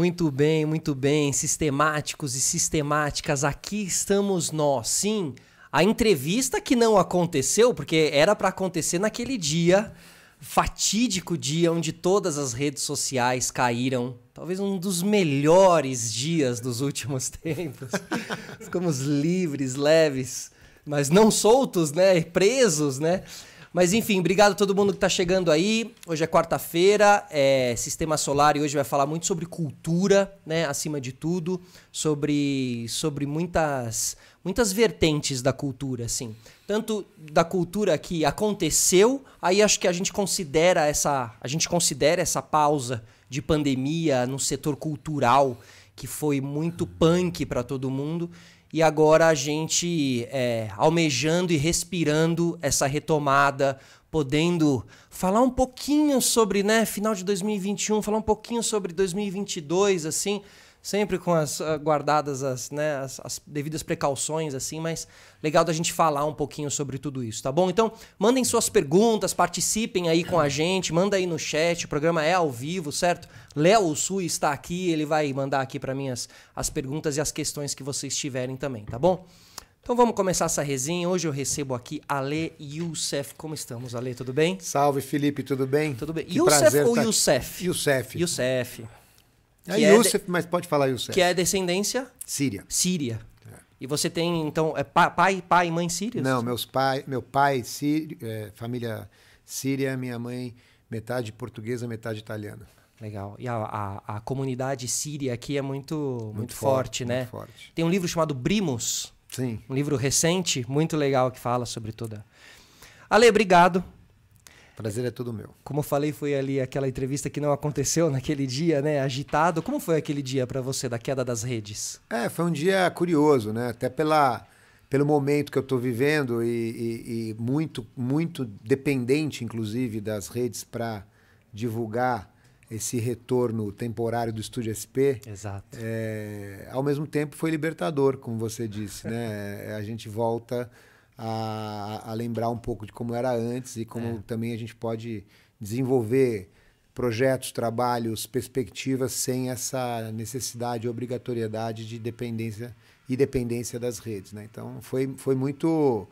Muito bem, muito bem, sistemáticos e sistemáticas, aqui estamos nós. Sim, a entrevista que não aconteceu, porque era para acontecer naquele dia, fatídico dia onde todas as redes sociais caíram. Talvez um dos melhores dias dos últimos tempos. Ficamos livres, leves, mas não soltos, né? Presos, né? Mas enfim, obrigado a todo mundo que está chegando aí. Hoje é quarta-feira, é Sistema Solar e hoje vai falar muito sobre cultura, né? Acima de tudo, sobre, sobre muitas, muitas vertentes da cultura, assim. Tanto da cultura que aconteceu, aí acho que a gente considera essa, a gente considera essa pausa de pandemia no setor cultural que foi muito punk para todo mundo e agora a gente é, almejando e respirando essa retomada, podendo falar um pouquinho sobre, né, final de 2021, falar um pouquinho sobre 2022, assim sempre com as ah, guardadas as, né, as, as, devidas precauções, assim, mas legal da gente falar um pouquinho sobre tudo isso, tá bom? Então, mandem suas perguntas, participem aí com a gente, manda aí no chat, o programa é ao vivo, certo? Léo Sui está aqui, ele vai mandar aqui para mim as, as perguntas e as questões que vocês tiverem também, tá bom? Então vamos começar essa resenha. Hoje eu recebo aqui Ale Youssef. Como estamos, Ale? Tudo bem? Salve, Felipe. Tudo bem? Tudo bem. Que Youssef ou tá... Youssef? Youssef. Youssef. É que é Youssef, é de... mas pode falar Youssef. Que é descendência... Síria. Síria. É. E você tem, então, é pai, pai e mãe sírios? Não, meus pai, meu pai, sírio, é, família síria, minha mãe, metade portuguesa, metade italiana. Legal. E a, a, a comunidade síria aqui é muito, muito, muito forte, forte, né? Muito forte. Tem um livro chamado Brimos. Sim. Um livro recente, muito legal, que fala sobre toda. Ale, obrigado. Prazer é todo meu. Como falei, foi ali aquela entrevista que não aconteceu naquele dia, né? Agitado. Como foi aquele dia para você da queda das redes? É, foi um dia curioso, né? Até pela, pelo momento que eu estou vivendo e, e, e, muito, muito dependente, inclusive, das redes para divulgar esse retorno temporário do Estúdio SP. Exato. É, ao mesmo tempo, foi libertador, como você disse, né? A gente volta a, a lembrar um pouco de como era antes e como é. também a gente pode desenvolver projetos, trabalhos, perspectivas sem essa necessidade, obrigatoriedade de dependência e dependência das redes. Né? Então, foi, foi muito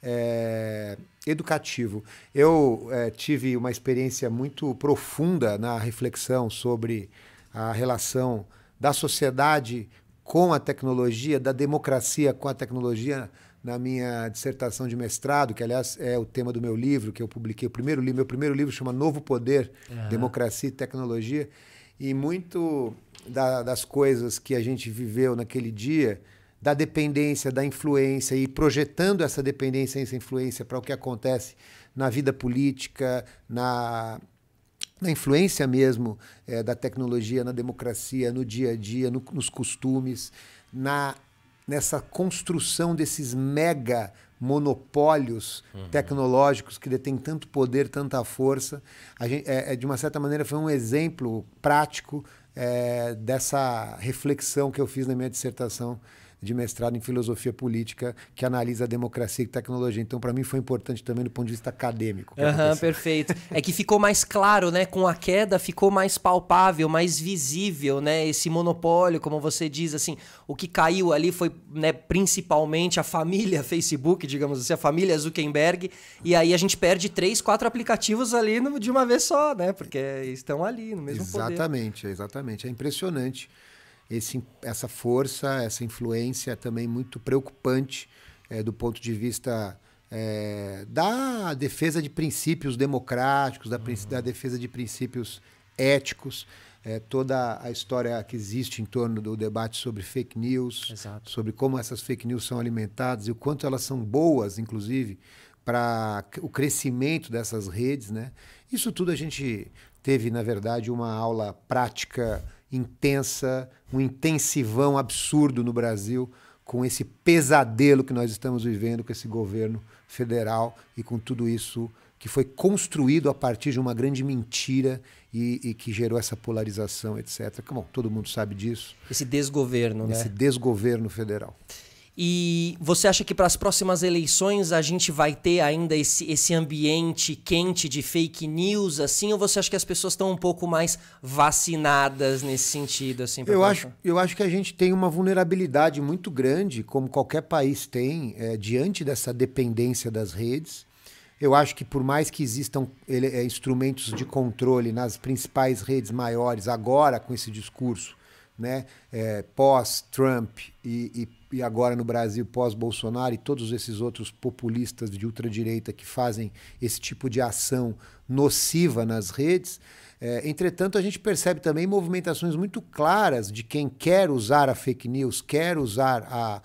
é, educativo. Eu é, tive uma experiência muito profunda na reflexão sobre a relação da sociedade com a tecnologia, da democracia com a tecnologia na minha dissertação de mestrado, que aliás é o tema do meu livro que eu publiquei, o primeiro livro, meu primeiro livro chama Novo Poder, uhum. Democracia e Tecnologia, e muito da, das coisas que a gente viveu naquele dia, da dependência, da influência e projetando essa dependência e essa influência para o que acontece na vida política, na na influência mesmo é, da tecnologia na democracia, no dia a dia, no, nos costumes, na nessa construção desses mega monopólios uhum. tecnológicos que detêm tanto poder, tanta força. Gente, é, é, de uma certa maneira, foi um exemplo prático é, dessa reflexão que eu fiz na minha dissertação de mestrado em filosofia política que analisa democracia e tecnologia. Então, para mim, foi importante também do ponto de vista acadêmico. Uhum, perfeito. é que ficou mais claro, né? Com a queda, ficou mais palpável, mais visível, né? Esse monopólio, como você diz, assim, o que caiu ali foi né, principalmente a família Facebook, digamos assim, a família Zuckerberg. E aí a gente perde três, quatro aplicativos ali no, de uma vez só, né? Porque estão ali no mesmo exatamente, Exatamente, exatamente. É impressionante esse, essa força, essa influência é também muito preocupante é, do ponto de vista é, da defesa de princípios democráticos, da, uhum. da defesa de princípios éticos. É, toda a história que existe em torno do debate sobre fake news, Exato. sobre como essas fake news são alimentadas e o quanto elas são boas, inclusive, para o crescimento dessas redes. Né? Isso tudo a gente teve, na verdade, uma aula prática intensa, um intensivão absurdo no Brasil com esse pesadelo que nós estamos vivendo com esse governo federal e com tudo isso que foi construído a partir de uma grande mentira e, e que gerou essa polarização, etc. Bom, todo mundo sabe disso. Esse desgoverno, esse né? Esse desgoverno federal. E você acha que para as próximas eleições a gente vai ter ainda esse, esse ambiente quente de fake news, assim, ou você acha que as pessoas estão um pouco mais vacinadas nesse sentido? Assim, eu, acho, eu acho que a gente tem uma vulnerabilidade muito grande, como qualquer país tem, é, diante dessa dependência das redes. Eu acho que por mais que existam ele, é, instrumentos de controle nas principais redes maiores agora com esse discurso, né, é, pós-Trump e, e e agora no Brasil pós-Bolsonaro e todos esses outros populistas de ultradireita que fazem esse tipo de ação nociva nas redes. É, entretanto, a gente percebe também movimentações muito claras de quem quer usar a fake news, quer usar a,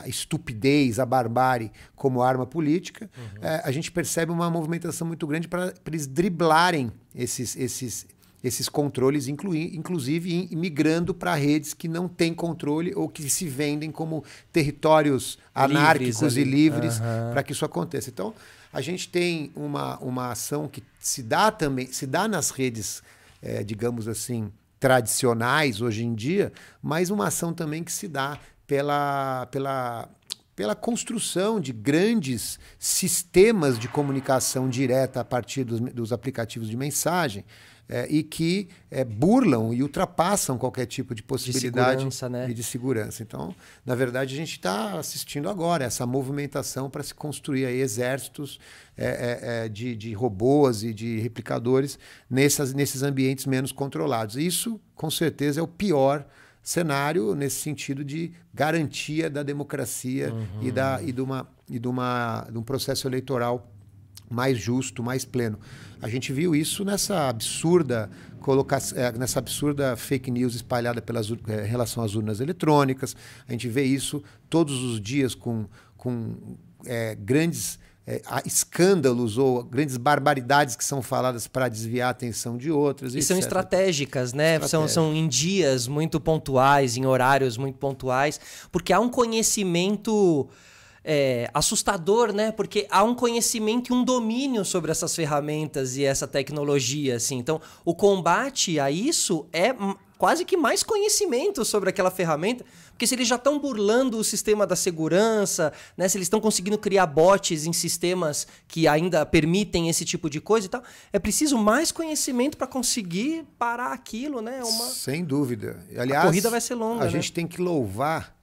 a estupidez, a barbárie como arma política. Uhum. É, a gente percebe uma movimentação muito grande para eles driblarem esses, esses esses controles, inclusive migrando para redes que não têm controle ou que se vendem como territórios anárquicos e livres uhum. para que isso aconteça. Então, a gente tem uma, uma ação que se dá também, se dá nas redes, é, digamos assim, tradicionais hoje em dia, mas uma ação também que se dá pela, pela pela construção de grandes sistemas de comunicação direta a partir dos, dos aplicativos de mensagem é, e que é, burlam e ultrapassam qualquer tipo de possibilidade de segurança, né? e de segurança. Então, na verdade, a gente está assistindo agora essa movimentação para se construir exércitos é, é, é, de, de, robôs e de replicadores nessas, nesses ambientes menos controlados. Isso, com certeza, é o pior cenário nesse sentido de garantia da democracia uhum. e, da, uhum. e, de, uma, e de, uma, de um processo eleitoral mais justo, mais pleno. A gente viu isso nessa absurda colocação, eh, nessa absurda fake news espalhada pelas eh, em relação às urnas eletrônicas. A gente vê isso todos os dias com, com é, grandes é, escândalos ou grandes barbaridades que são faladas para desviar a atenção de outras. E etc. são estratégicas, né? São, são em dias muito pontuais, em horários muito pontuais, porque há um conhecimento é, assustador, né? Porque há um conhecimento e um domínio sobre essas ferramentas e essa tecnologia, assim. Então, o combate a isso é quase que mais conhecimento sobre aquela ferramenta, porque se eles já estão burlando o sistema da segurança, né, se eles estão conseguindo criar bots em sistemas que ainda permitem esse tipo de coisa e tal, é preciso mais conhecimento para conseguir parar aquilo, né? É uma... Sem dúvida. Aliás, a corrida vai ser longa. A né? gente tem que louvar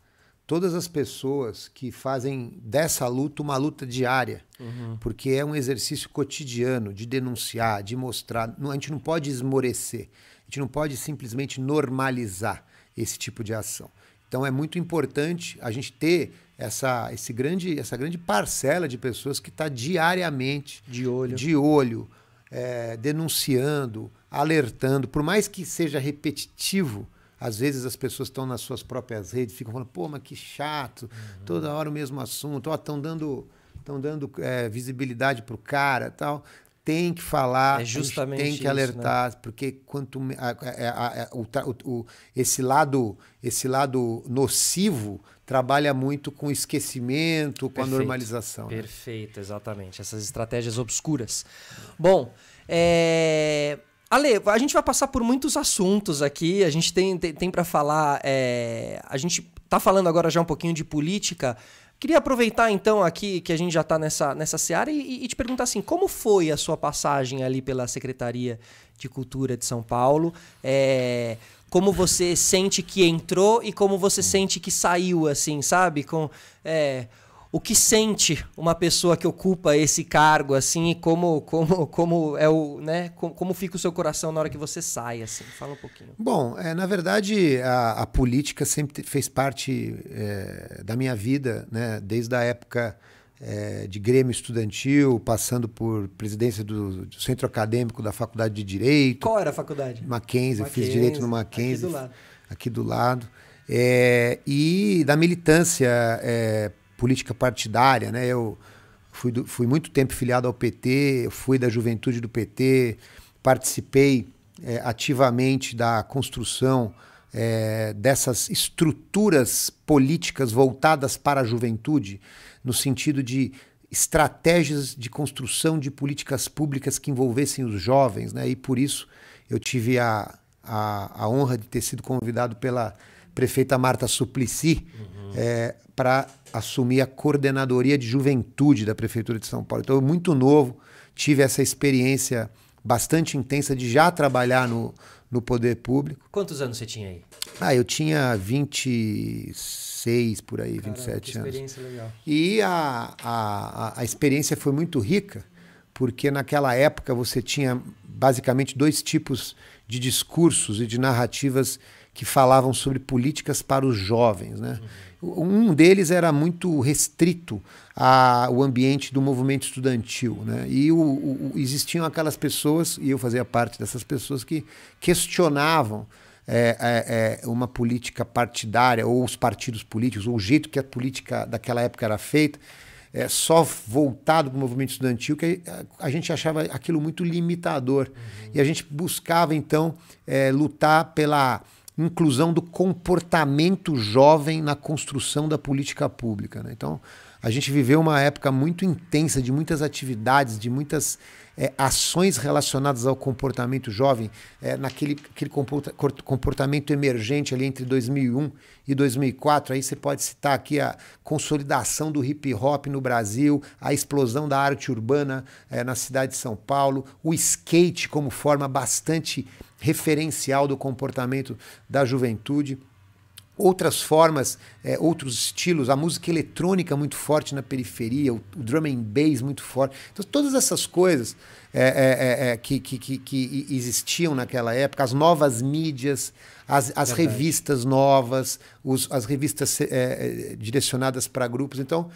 todas as pessoas que fazem dessa luta uma luta diária, uhum. porque é um exercício cotidiano de denunciar, de mostrar. a gente não pode esmorecer, a gente não pode simplesmente normalizar esse tipo de ação. Então é muito importante a gente ter essa, esse grande, essa grande parcela de pessoas que está diariamente de olho, de olho é, denunciando, alertando, por mais que seja repetitivo às vezes as pessoas estão nas suas próprias redes, ficam falando, pô, mas que chato, uhum. toda hora o mesmo assunto, estão dando, tão dando é, visibilidade para o cara tal. Tem que falar, é justamente tem que isso, né? alertar, né? porque quanto a, é, é, a, é, a, o, o, esse lado esse lado nocivo trabalha muito com esquecimento, com Perfeito. a normalização. Né? Perfeito, né? exatamente. Essas estratégias obscuras. Bom, é, Ale, a gente vai passar por muitos assuntos aqui. A gente tem, tem, tem para falar. É... A gente tá falando agora já um pouquinho de política. Queria aproveitar então aqui que a gente já está nessa, nessa seara e, e, te perguntar assim: como foi a sua passagem ali pela Secretaria de Cultura de São Paulo? É, como você sente que entrou e como você sente que saiu, assim, sabe? Com. É, o que sente uma pessoa que ocupa esse cargo assim e como como como é o né como, como, fica o seu coração na hora que você sai assim fala um pouquinho bom é, na verdade a, a política sempre fez parte é, da minha vida né desde a época é, de grêmio estudantil passando por presidência do, do, centro acadêmico da faculdade de direito qual era a faculdade Mackenzie, Mackenzie fiz direito no Mackenzie aqui do lado, aqui do lado. É, e da militância é, política partidária, né? Eu fui, do, fui muito tempo filiado ao PT, fui da juventude do PT, participei é, ativamente da construção é, dessas estruturas políticas voltadas para a juventude, no sentido de estratégias de construção de políticas públicas que envolvessem os jovens, né? E por isso eu tive a, a, a honra de ter sido convidado pela prefeita Marta Suplicy uhum. é, para assumi a coordenadoria de juventude da Prefeitura de São Paulo. Então, eu, muito novo, tive essa experiência bastante intensa de já trabalhar no, no poder público. Quantos anos você tinha aí? Ah, eu tinha 26 por aí, Caramba, 27 que experiência anos. Legal. E a, a, a experiência foi muito rica, porque naquela época você tinha basicamente dois tipos de discursos e de narrativas que falavam sobre políticas para os jovens, né? Uhum. Um deles era muito restrito ao ambiente do movimento estudantil. Né? E o, o, existiam aquelas pessoas, e eu fazia parte dessas pessoas, que questionavam é, é, é uma política partidária, ou os partidos políticos, ou o jeito que a política daquela época era feita, é, só voltado para o movimento estudantil, que é, a, gente achava aquilo muito limitador. Uhum. E a gente buscava, então, é, lutar pela inclusão do comportamento jovem na construção da política pública. Né? Então, a gente viveu uma época muito intensa de muitas atividades, de muitas é, ações relacionadas ao comportamento jovem, é, naquele aquele comportamento emergente ali entre 2001 e 2004. Aí você pode citar aqui a consolidação do hip hop no Brasil, a explosão da arte urbana é, na cidade de São Paulo, o skate como forma bastante referencial do comportamento da juventude outras formas, é, outros estilos, a música eletrônica é muito forte na periferia, o, o drum and bass muito forte. Então, todas essas coisas é, é, é, é que, que, que, existiam naquela época, as novas mídias, as, as revistas novas, os, as revistas direcionadas para grupos. Então,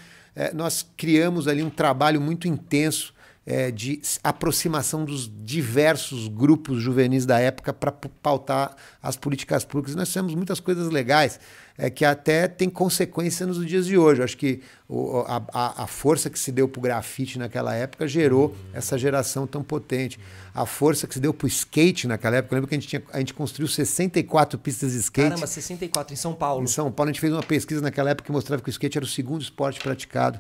nós criamos ali um trabalho muito intenso é, de aproximação dos diversos grupos juvenis da época para pautar as políticas públicas. Nós fizemos muitas coisas legais é, que até tem consequência nos dias de hoje. acho que o, a, a, força que se deu para o grafite naquela época gerou uhum. essa geração tão potente. A força que se deu para o skate naquela época, eu lembro que a gente, tinha, a gente construiu 64 pistas de skate. Caramba, 64 em São Paulo. Em São Paulo, a gente fez uma pesquisa naquela época que mostrava que o skate era o segundo esporte praticado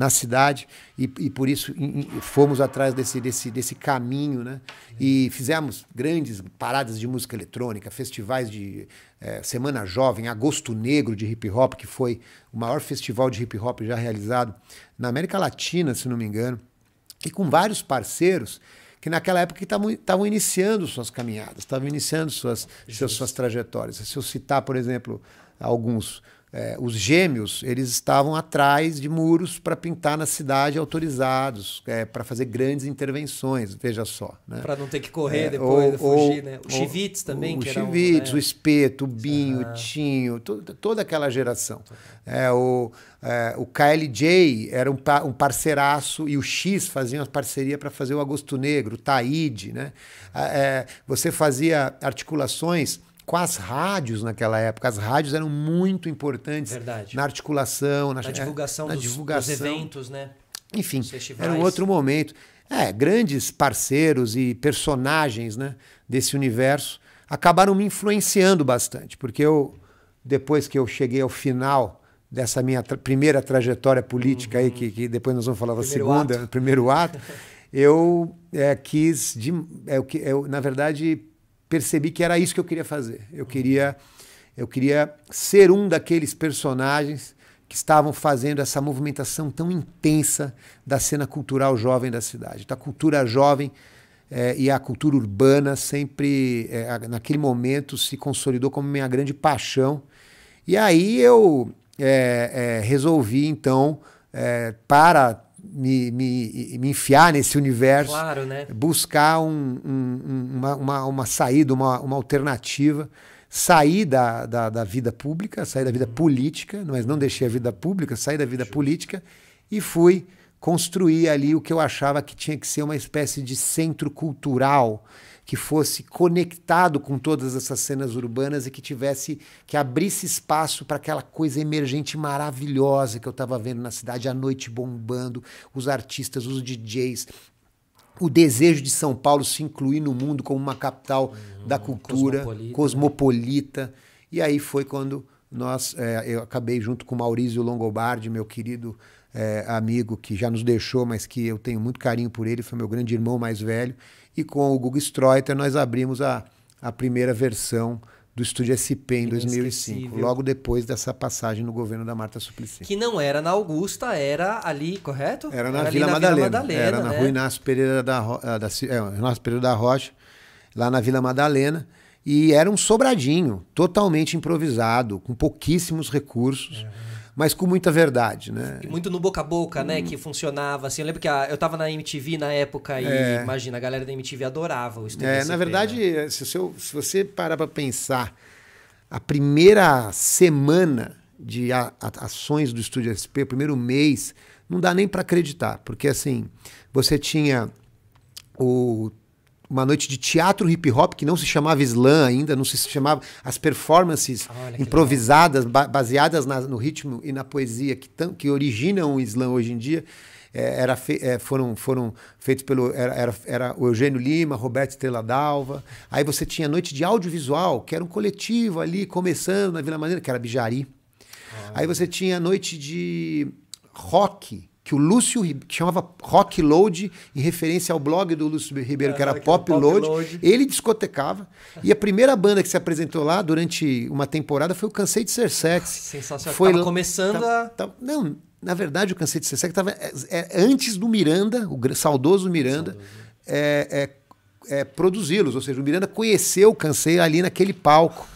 na cidade e, e por isso fomos atrás desse, desse, desse caminho, né? E fizemos grandes paradas de música eletrônica, festivais de é, Semana Jovem, Agosto Negro de hip hop, que foi o maior festival de hip hop já realizado na América Latina, se não me engano, e com vários parceiros que naquela época estavam iniciando suas caminhadas, estavam iniciando suas, suas, suas trajetórias. Se eu citar, por exemplo, alguns é, os gêmeos eles estavam atrás de muros para pintar na cidade autorizados é, para fazer grandes intervenções veja só né? para não ter que correr é, depois ou, fugir né? o Chivites também o, o Chivites um, né? o Espeto o Binho o ah. Tinho toda aquela geração é, o é, o KLJ era um, um parceiraço e o X faziam uma parceria para fazer o Agosto Negro o Taíde né é, é, você fazia articulações com as rádios naquela época. As rádios eram muito importantes Verdade. na articulação, na, na divulgação, na dos, divulgação. dos eventos, né? Enfim, era um outro momento. É, grandes parceiros e personagens né, desse universo acabaram me influenciando bastante, porque eu, depois que eu cheguei ao final dessa minha tra primeira trajetória política uhum. aí, que, que, depois nós vamos falar da segunda, ato. primeiro ato, eu é, quis, de, é eu, é na verdade, percebi que era isso que eu queria fazer. Eu queria, eu queria ser um daqueles personagens que estavam fazendo essa movimentação tão intensa da cena cultural jovem da cidade. Então, a cultura jovem é, e a cultura urbana sempre, é, naquele momento, se consolidou como minha grande paixão. E aí eu é, resolvi, então, para me, me, me enfiar nesse universo, claro, né? buscar um, um, uma, uma, uma, saída, uma, uma alternativa, sair da, da, da, vida pública, sair da vida uhum. política, mas não deixei a vida pública, sair da vida Justo. política e fui construir ali o que eu achava que tinha que ser uma espécie de centro cultural, que fosse conectado com todas essas cenas urbanas e que tivesse que abrisse espaço para aquela coisa emergente maravilhosa que eu estava vendo na cidade à noite bombando, os artistas, os DJs, o desejo de São Paulo se incluir no mundo como uma capital hum, da cultura cosmopolita. Né? cosmopolita. E aí foi quando nós, é, eu acabei junto com Maurício Longobardi, meu querido é, amigo que já nos deixou, mas que eu tenho muito carinho por ele, foi meu grande irmão mais velho e com o Google Streuter nós abrimos a, a primeira versão do Estúdio SP em 2005, logo depois dessa passagem no governo da Marta Suplicy. Que não era na Augusta, era ali, correto? Era na, era Vila, na Madalena, Vila, Madalena, Era na né? rua Inácio Pereira da, eh, da, é, Inácio Pereira da Rocha, lá na Vila Madalena. E era um sobradinho, totalmente improvisado, com pouquíssimos recursos. Uhum mas com muita verdade, né? E muito no boca a boca, hum. né? Que funcionava assim. Eu lembro que a, eu estava na MTV na época e é. imagina, a galera da MTV adorava o estúdio. É, na verdade, né? Eh, se, eu, se, você parar para pensar, a primeira semana de a, a, ações do Estúdio SP, o primeiro mês, não dá nem para acreditar, porque assim, você tinha o uma noite de teatro hip hop que não se chamava slam ainda, não se chamava as performances Olha, improvisadas ba baseadas na, no ritmo e na poesia que, que originam o slam hoje em dia. É, era fe, é, foram, foram feitos pelo era, era, era o Eugênio Lima, Roberto Estrela Dalva. Aí você tinha Noite de Audiovisual, que era um coletivo ali começando na Vila Maneira, que era Bijari. Ah. Aí você tinha Noite de Rock, que o Lúcio que chamava Rock Load, em referência ao blog do Lúcio Ribeiro, é, que era, era Pop, Pop Load. Load. Ele discotecava. e a primeira banda que se apresentou lá durante uma temporada foi o Cansei de Ser Sexy. Ah, sensacional. Foi tava começando a. não, na verdade, o Cansei de Ser Sexy estava é, é, antes do Miranda, o saudoso Miranda, é, é, é, produzi-los. Ou seja, o Miranda conheceu o Cansei ali naquele palco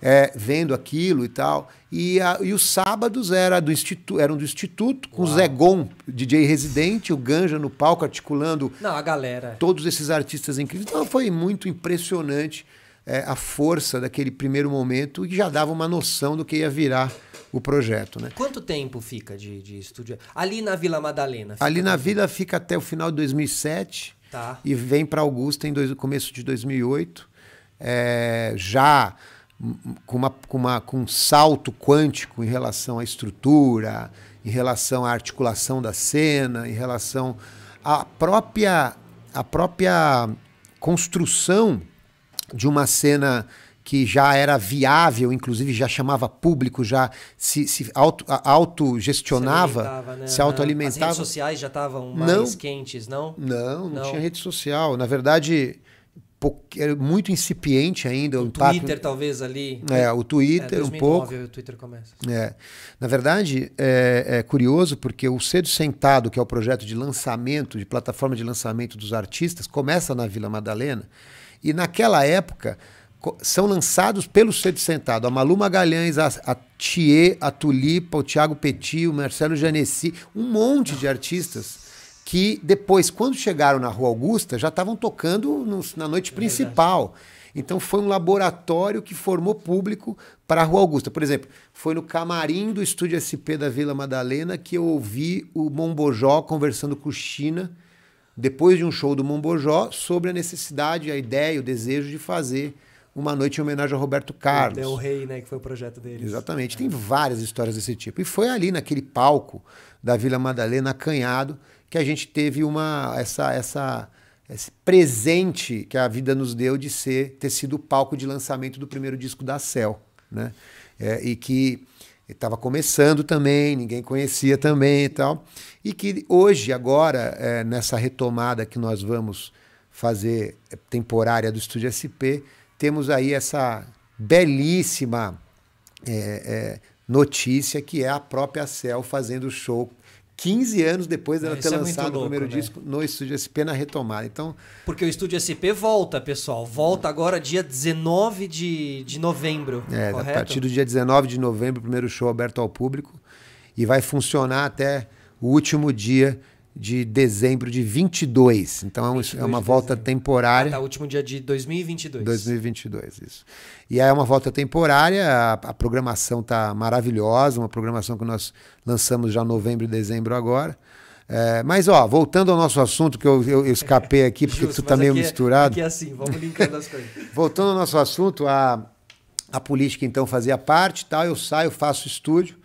é, vendo aquilo e tal. E, a, e os sábados era do instituto, eram do Instituto, com o Zé Gon, DJ residente, o Ganja no palco, articulando. Não, a galera. Todos esses artistas incríveis. Então foi muito impressionante é, a força daquele primeiro momento e já dava uma noção do que ia virar o projeto. Né? Quanto tempo fica de, de estúdio? Ali na Vila Madalena? Ali na Vila tempo? fica até o final de 2007 tá. e vem para Augusta em dois, começo de 2008. É, já com, uma, com, uma, com um salto quântico em relação à estrutura, em relação à articulação da cena, em relação à própria, à própria construção de uma cena que já era viável, inclusive já chamava público, já se, se auto, autogestionava, se, né? se autoalimentava. As redes sociais já estavam mais não, quentes, não? Não, não, não tinha rede social. Na verdade, é muito incipiente ainda. O, Twitter, impacto... talvez, ali. É, o Twitter, é, 2009, um pouco. o Twitter começa. É. Na verdade, é, é, curioso porque o Cedo Sentado, que é o projeto de lançamento, de plataforma de lançamento dos artistas, começa na Vila Madalena. E naquela época são lançados pelo Cedo Sentado. A Malu Magalhães, a, a Thier, a Tulipa, o Thiago Petit, o Marcelo Janessi, um monte de artistas que depois, quando chegaram na Rua Augusta, já estavam tocando no, na noite é principal. Então foi um laboratório que formou público para a Rua Augusta. Por exemplo, foi no camarim do estúdio SP da Vila Madalena que eu ouvi o Mombojó conversando com o China, depois de um show do Mombojó, sobre a necessidade, a ideia, o desejo de fazer uma noite em homenagem a Roberto Carlos. É o Rei, né, que foi o projeto dele. Exatamente. Tem é. várias histórias desse tipo. E foi ali naquele palco da Vila Madalena, acanhado, que a gente teve uma essa essa esse presente que a vida nos deu de ser ter sido o palco de lançamento do primeiro disco da Cell, né? É, e que estava começando também, ninguém conhecia também e tal, e que hoje agora é, nessa retomada que nós vamos fazer é, temporária do Estúdio SP temos aí essa belíssima é, é, notícia que é a própria Cell fazendo show 15 anos depois dela é, ter é lançado louco, o primeiro né? disco no Estúdio SP na retomada. Então, Porque o Estúdio SP volta, pessoal. Volta agora dia 19 de, de novembro. É, correto? a partir do dia 19 de novembro, o primeiro show aberto ao público. E vai funcionar até o último dia de dezembro de 22. Então é, um, 22 é uma de volta dezembro. temporária. Ah, tá, último dia de 2022. 2022, isso. E aí é uma volta temporária, a, a programação tá maravilhosa, uma programação que nós lançamos já novembro e dezembro agora. É, mas, ó, voltando ao nosso assunto, que eu, eu, eu escapei aqui porque Justo, tu tá meio aqui é- misturado. É, aqui é assim, vamos linkando as coisas. voltando ao nosso assunto, a, a política então fazia parte tal, eu saio, faço estúdio.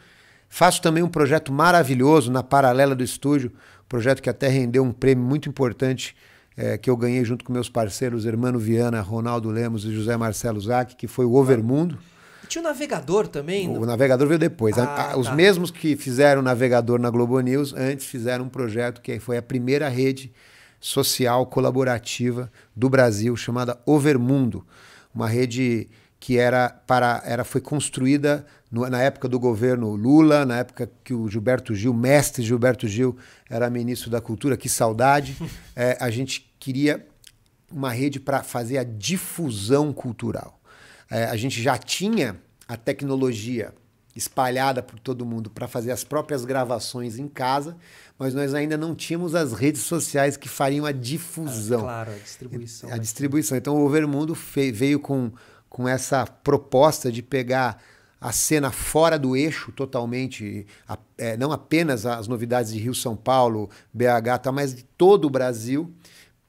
Faço também um projeto maravilhoso na paralela do estúdio, projeto que até rendeu um prêmio muito importante é, que eu ganhei junto com meus parceiros Hermano Viana, Ronaldo Lemos e José Marcelo Zac, que foi o Overmundo. E tinha o navegador também? O né? navegador veio depois. Ah, a, a, ah, os tá. mesmos que fizeram o navegador na Globo News antes fizeram um projeto que foi a primeira rede social colaborativa do Brasil chamada Overmundo, uma rede que era para era foi construída na época do governo Lula, na época que o Gilberto Gil, mestre Gilberto Gil, era ministro da Cultura, que saudade, é, a gente queria uma rede para fazer a difusão cultural. É, a gente já tinha a tecnologia espalhada por todo mundo para fazer as próprias gravações em casa, mas nós ainda não tínhamos as redes sociais que fariam a difusão. Ah, claro, a distribuição. A né? distribuição. Então o Overmundo veio com, com essa proposta de pegar a cena fora do eixo totalmente, a, é, não apenas as novidades de Rio, São Paulo, BH, tá, mas de todo o Brasil,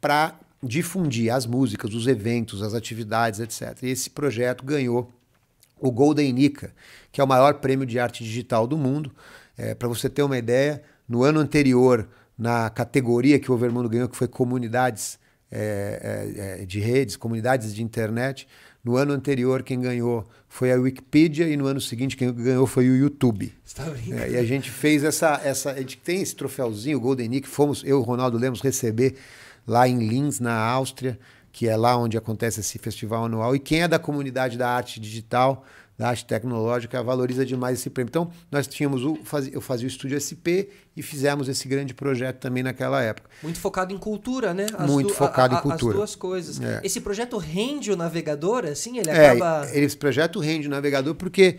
para difundir as músicas, os eventos, as atividades, etc. E esse projeto ganhou o Golden Nica, que é o maior prêmio de arte digital do mundo. É, para você ter uma ideia, no ano anterior, na categoria que o Overmundo ganhou, que foi comunidades é, é, é de redes, comunidades de internet, no ano anterior, quem ganhou foi a Wikipedia e no ano seguinte, quem ganhou foi o YouTube. Está brincando? É, e a gente fez essa, essa. A gente tem esse troféuzinho, o Golden Nick, fomos, eu e o Ronaldo Lemos, receber lá em Linz, na Áustria, que é lá onde acontece esse festival anual. E quem é da comunidade da arte digital da arte tecnológica valoriza demais esse prêmio. Então, nós tínhamos o eu fazia o estúdio SP e fizemos esse grande projeto também naquela época. Muito focado em cultura, né? As Muito focado a, a, em cultura. As duas coisas. É. Esse projeto rende o navegador, assim, ele é, acaba Esse projeto rende o navegador porque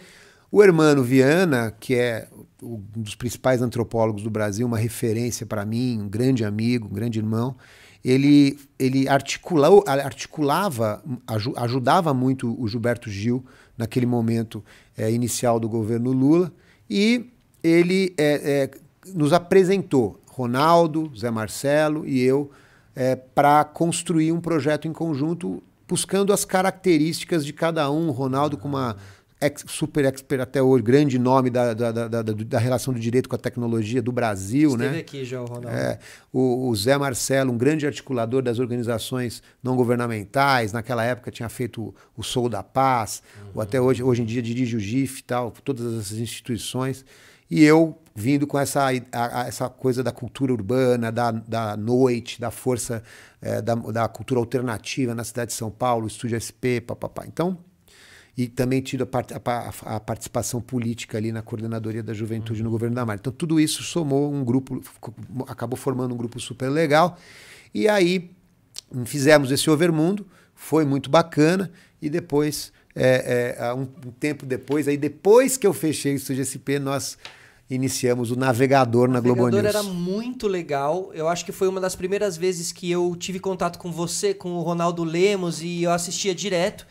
o Hermano Viana, que é um dos principais antropólogos do Brasil, uma referência para mim, um grande amigo, um grande irmão, ele ele articulou, articulava, ajudava muito o Gilberto Gil naquele momento é, inicial do governo Lula, e ele é, nos apresentou, Ronaldo, Zé Marcelo e eu, para construir um projeto em conjunto, buscando as características de cada um, Ronaldo com uma ex, super expert até hoje, grande nome da, da, da, da, relação do direito com a tecnologia do Brasil. Esteve né? aqui já o Ronaldo. É, o, o, Zé Marcelo, um grande articulador das organizações não governamentais, naquela época tinha feito o Sou da Paz, uhum. ou até hoje, hoje em dia dirige o GIF e tal, todas essas instituições. E eu vindo com essa, a, a, essa coisa da cultura urbana, da, da noite, da força é, da, da cultura alternativa na cidade de São Paulo, Estúdio SP, papapá. Então, e também tive a, part a, a, participação política ali na coordenadoria da juventude uhum. no governo da Mar. Então tudo isso somou um grupo, acabou formando um grupo super legal. E aí fizemos esse Overmundo, foi muito bacana e depois é, é, um, um, tempo depois, aí depois que eu fechei o Estúdio SP, nós iniciamos o Navegador, na Globo News. O Navegador era muito legal. Eu acho que foi uma das primeiras vezes que eu tive contato com você, com o Ronaldo Lemos, e eu assistia direto.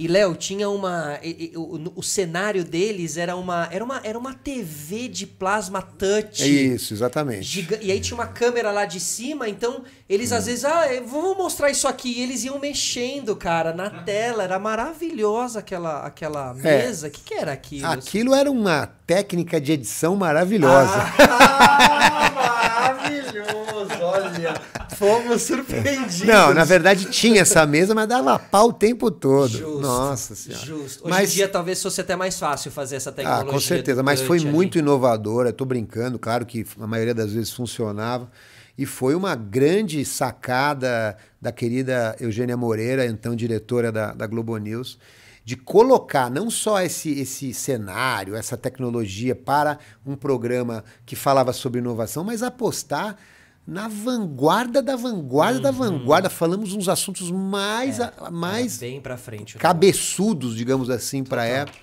E Léo tinha uma o, o, cenário deles era uma era uma era uma TV de plasma touch. Isso, exatamente. Giga... E aí tinha uma câmera lá de cima, então eles hum. às vezes ah, vamos mostrar isso aqui, e eles iam mexendo, cara, na hum. tela, era maravilhosa aquela aquela é. mesa. O é. que, que era aquilo? Aquilo era uma técnica de edição maravilhosa. Ah, maravilhoso, olha fomos surpreendidos. Não, na verdade tinha essa mesa, mas dava pau o tempo todo. Justo. Nossa senhora. Justo. Hoje mas, em dia talvez fosse até mais fácil fazer essa tecnologia. Ah, com certeza, mas foi muito inovadora. Estou brincando, claro que a maioria das vezes funcionava. E foi uma grande sacada da querida Eugênia Moreira, então diretora da, da Globo News, de colocar não só esse, esse cenário, essa tecnologia para um programa que falava sobre inovação, mas apostar na vanguarda da vanguarda uhum. da vanguarda. Falamos uns assuntos mais. É, a, mais bem para frente. Cabeçudos, digamos assim, para a época.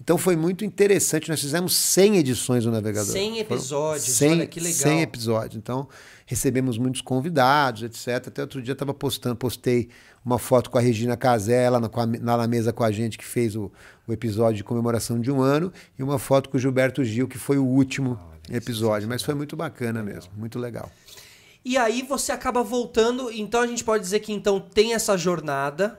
Então foi muito interessante. Nós fizemos 100 edições do Navegador. 100 episódios, 100, olha que legal. 100 episódios. Então recebemos muitos convidados, etc. Até outro dia estava postando, postei uma foto com a Regina Casé, na, na mesa com a gente, que fez o, o, episódio de comemoração de um ano, e uma foto com o Gilberto Gil, que foi o último episódio. Mas foi muito bacana legal. mesmo, muito legal. E aí você acaba voltando, então a gente pode dizer que então tem essa jornada.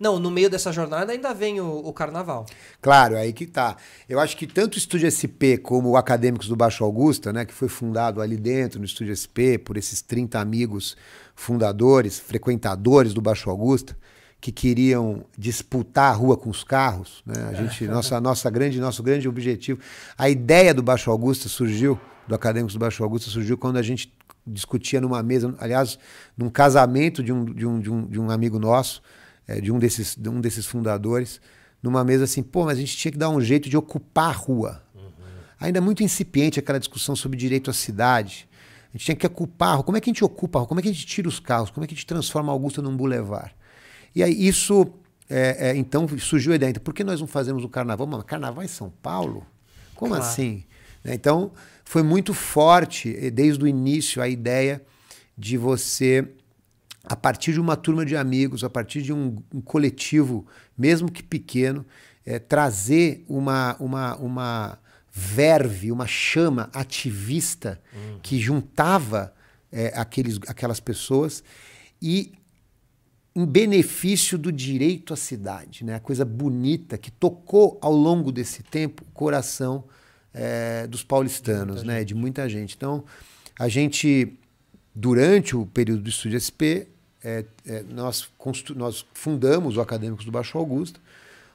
Não, no meio dessa jornada ainda vem o, o carnaval. Claro, aí que tá. Eu acho que tanto o Estúdio SP como o Acadêmicos do Baixo Augusta, né, que foi fundado ali dentro no Estúdio SP por esses 30 amigos fundadores, frequentadores do Baixo Augusta, que queriam disputar a rua com os carros, né? A gente, nossa, nossa grande, nosso grande objetivo, a ideia do Baixo Augusta surgiu do Acadêmicos do Baixo Augusta surgiu quando a gente discutia numa mesa, aliás, num casamento de um, de um, de um, de um amigo nosso, é, de, um desses, de um desses fundadores, numa mesa assim, pô, mas a gente tinha que dar um jeito de ocupar a rua. Uhum. Ainda muito incipiente aquela discussão sobre direito à cidade. A gente tinha que ocupar a rua. Como é que a gente ocupa a rua? Como é que a gente tira os carros? Como é que a gente transforma Augusta num boulevard? E aí isso, é, é, então, surgiu a ideia. Então, por que nós não fazemos o carnaval? Mano, carnaval é em São Paulo? Como claro. assim? Né, então, foi muito forte eh, desde o início a ideia de você, a partir de uma turma de amigos, a partir de um, um coletivo, mesmo que pequeno, é, trazer uma, uma, uma verve, uma chama ativista uhum. que juntava é, aqueles, aquelas pessoas e em benefício do direito à cidade, né? a coisa bonita que tocou ao longo desse tempo o coração é, dos paulistanos, né? De muita gente. Então, a gente, durante o período do Estúdio SP, é, é, nós, nós fundamos o Acadêmicos do Baixo Augusta.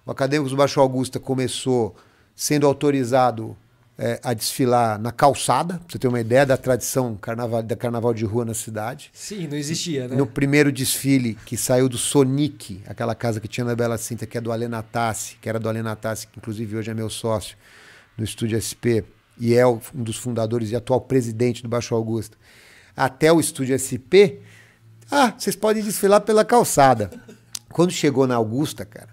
O Acadêmicos do Baixo Augusta começou sendo autorizado é, a desfilar na calçada, pra você ter uma ideia da tradição carnaval, da carnaval de rua na cidade. Sim, não existia, né? No primeiro desfile que saiu do Sonic, aquela casa que tinha na Bela Cinta, que é do Alenatassi, que era do Alenatassi, que inclusive hoje é meu sócio no Estúdio SP e é um dos fundadores e atual presidente do Baixo Augusto, até o Estúdio SP, ah, vocês podem desfilar pela calçada. Quando chegou na Augusta, cara,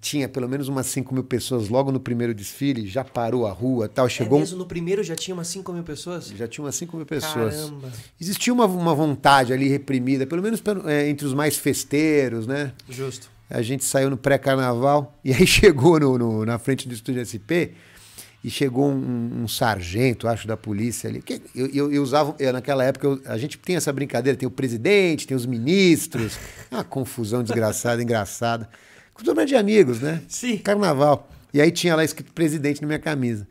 tinha pelo menos umas 5 mil pessoas logo no primeiro desfile, já parou a rua tal. É chegou. É mesmo no primeiro já tinha umas 5 mil pessoas? Já tinha umas 5 mil pessoas. Caramba. Existia uma, uma vontade ali reprimida, pelo menos é, entre os mais festeiros, né? Justo. A gente saiu no pré-carnaval e aí chegou no, no, na frente do Estúdio SP e chegou um, um, sargento, acho, da polícia ali. Que eu, eu, eu usava, eu, naquela época, eu, a gente tem essa brincadeira, tem o presidente, tem os ministros, é uma confusão desgraçada, engraçada. Com turma de amigos, né? Sim. Carnaval. E aí tinha lá escrito presidente na minha camisa.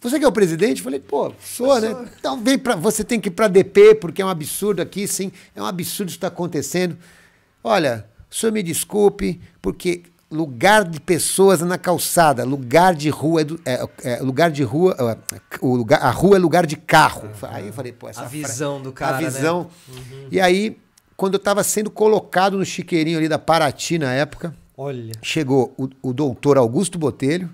Você que é o presidente? Eu falei, pô, sou, né? Então vem pra, você tem que ir pra DP, porque é um absurdo aqui, sim. É um absurdo isso que tá acontecendo. Olha, o senhor me desculpe, porque lugar de pessoas na calçada, lugar de rua é, do, é, é lugar de rua, é, o lugar, a rua é lugar de carro. Uhum. Aí eu falei, pô, essa a visão do cara, a né? visão. Né? Uhum. E aí, quando eu estava sendo colocado no chiqueirinho ali da Paraty na época, Olha. chegou o, o doutor Augusto Botelho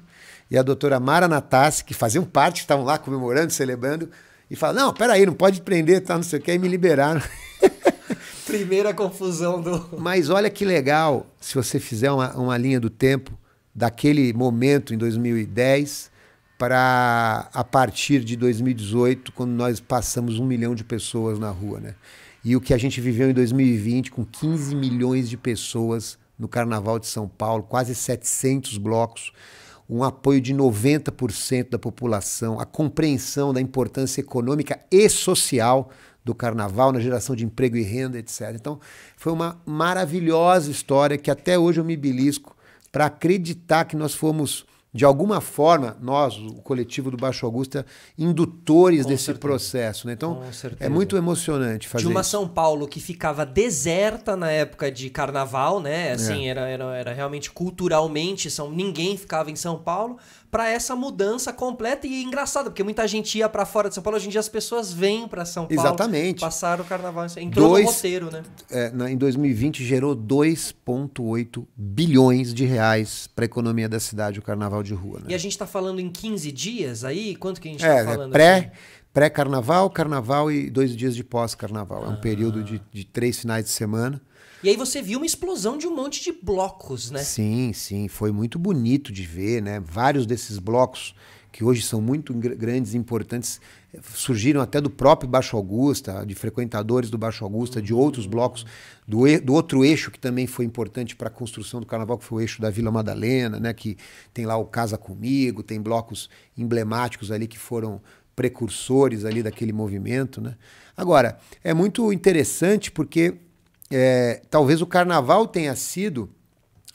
e a doutora Mara Natassi, que faziam parte, estavam lá comemorando, celebrando, e falaram, não, peraí, não pode prender, tá, não sei o que, e me liberaram. Primeira confusão do. Mas olha que legal se você fizer uma, uma linha do tempo daquele momento em 2010 para a partir de 2018, quando nós passamos um milhão de pessoas na rua, né? E o que a gente viveu em 2020 com 15 milhões de pessoas no Carnaval de São Paulo, quase 700 blocos, um apoio de 90% da população, a compreensão da importância econômica e social do carnaval, na geração de emprego e renda, etc. Então, foi uma maravilhosa história que até hoje eu me belisco para acreditar que nós fomos, de alguma forma, nós, o coletivo do Baixo Augusta, indutores Com desse certeza. processo. Né? Então, é muito emocionante fazer De uma isso. São Paulo que ficava deserta na época de carnaval, né? Assim, é. era, era, era realmente culturalmente, são, ninguém ficava em São Paulo, para essa mudança completa e engraçada, porque muita gente ia para fora de São Paulo, hoje em dia as pessoas vêm para São Paulo. Exatamente. Passaram o carnaval, entrou dois, roteiro, né? É, em 2020 gerou 2,8 bilhões de reais para a economia da cidade o carnaval de rua. Né? E a gente está falando em 15 dias aí? Quanto que a gente está é, é, falando? É, pré... Aqui? pré-carnaval, carnaval e dois dias de pós-carnaval. Ah. É um ah. período de, de três finais de semana. E aí você viu uma explosão de um monte de blocos, né? Sim, sim. Foi muito bonito de ver, né? Vários desses blocos que hoje são muito grandes e importantes, surgiram até do próprio Baixo Augusta, de frequentadores do Baixo Augusta, de outros blocos, do, do outro eixo que também foi importante para a construção do carnaval, que foi o eixo da Vila Madalena, né, que tem lá o Casa Comigo, tem blocos emblemáticos ali que foram precursores ali daquele movimento. Né? Agora, é muito interessante porque é, talvez o carnaval tenha sido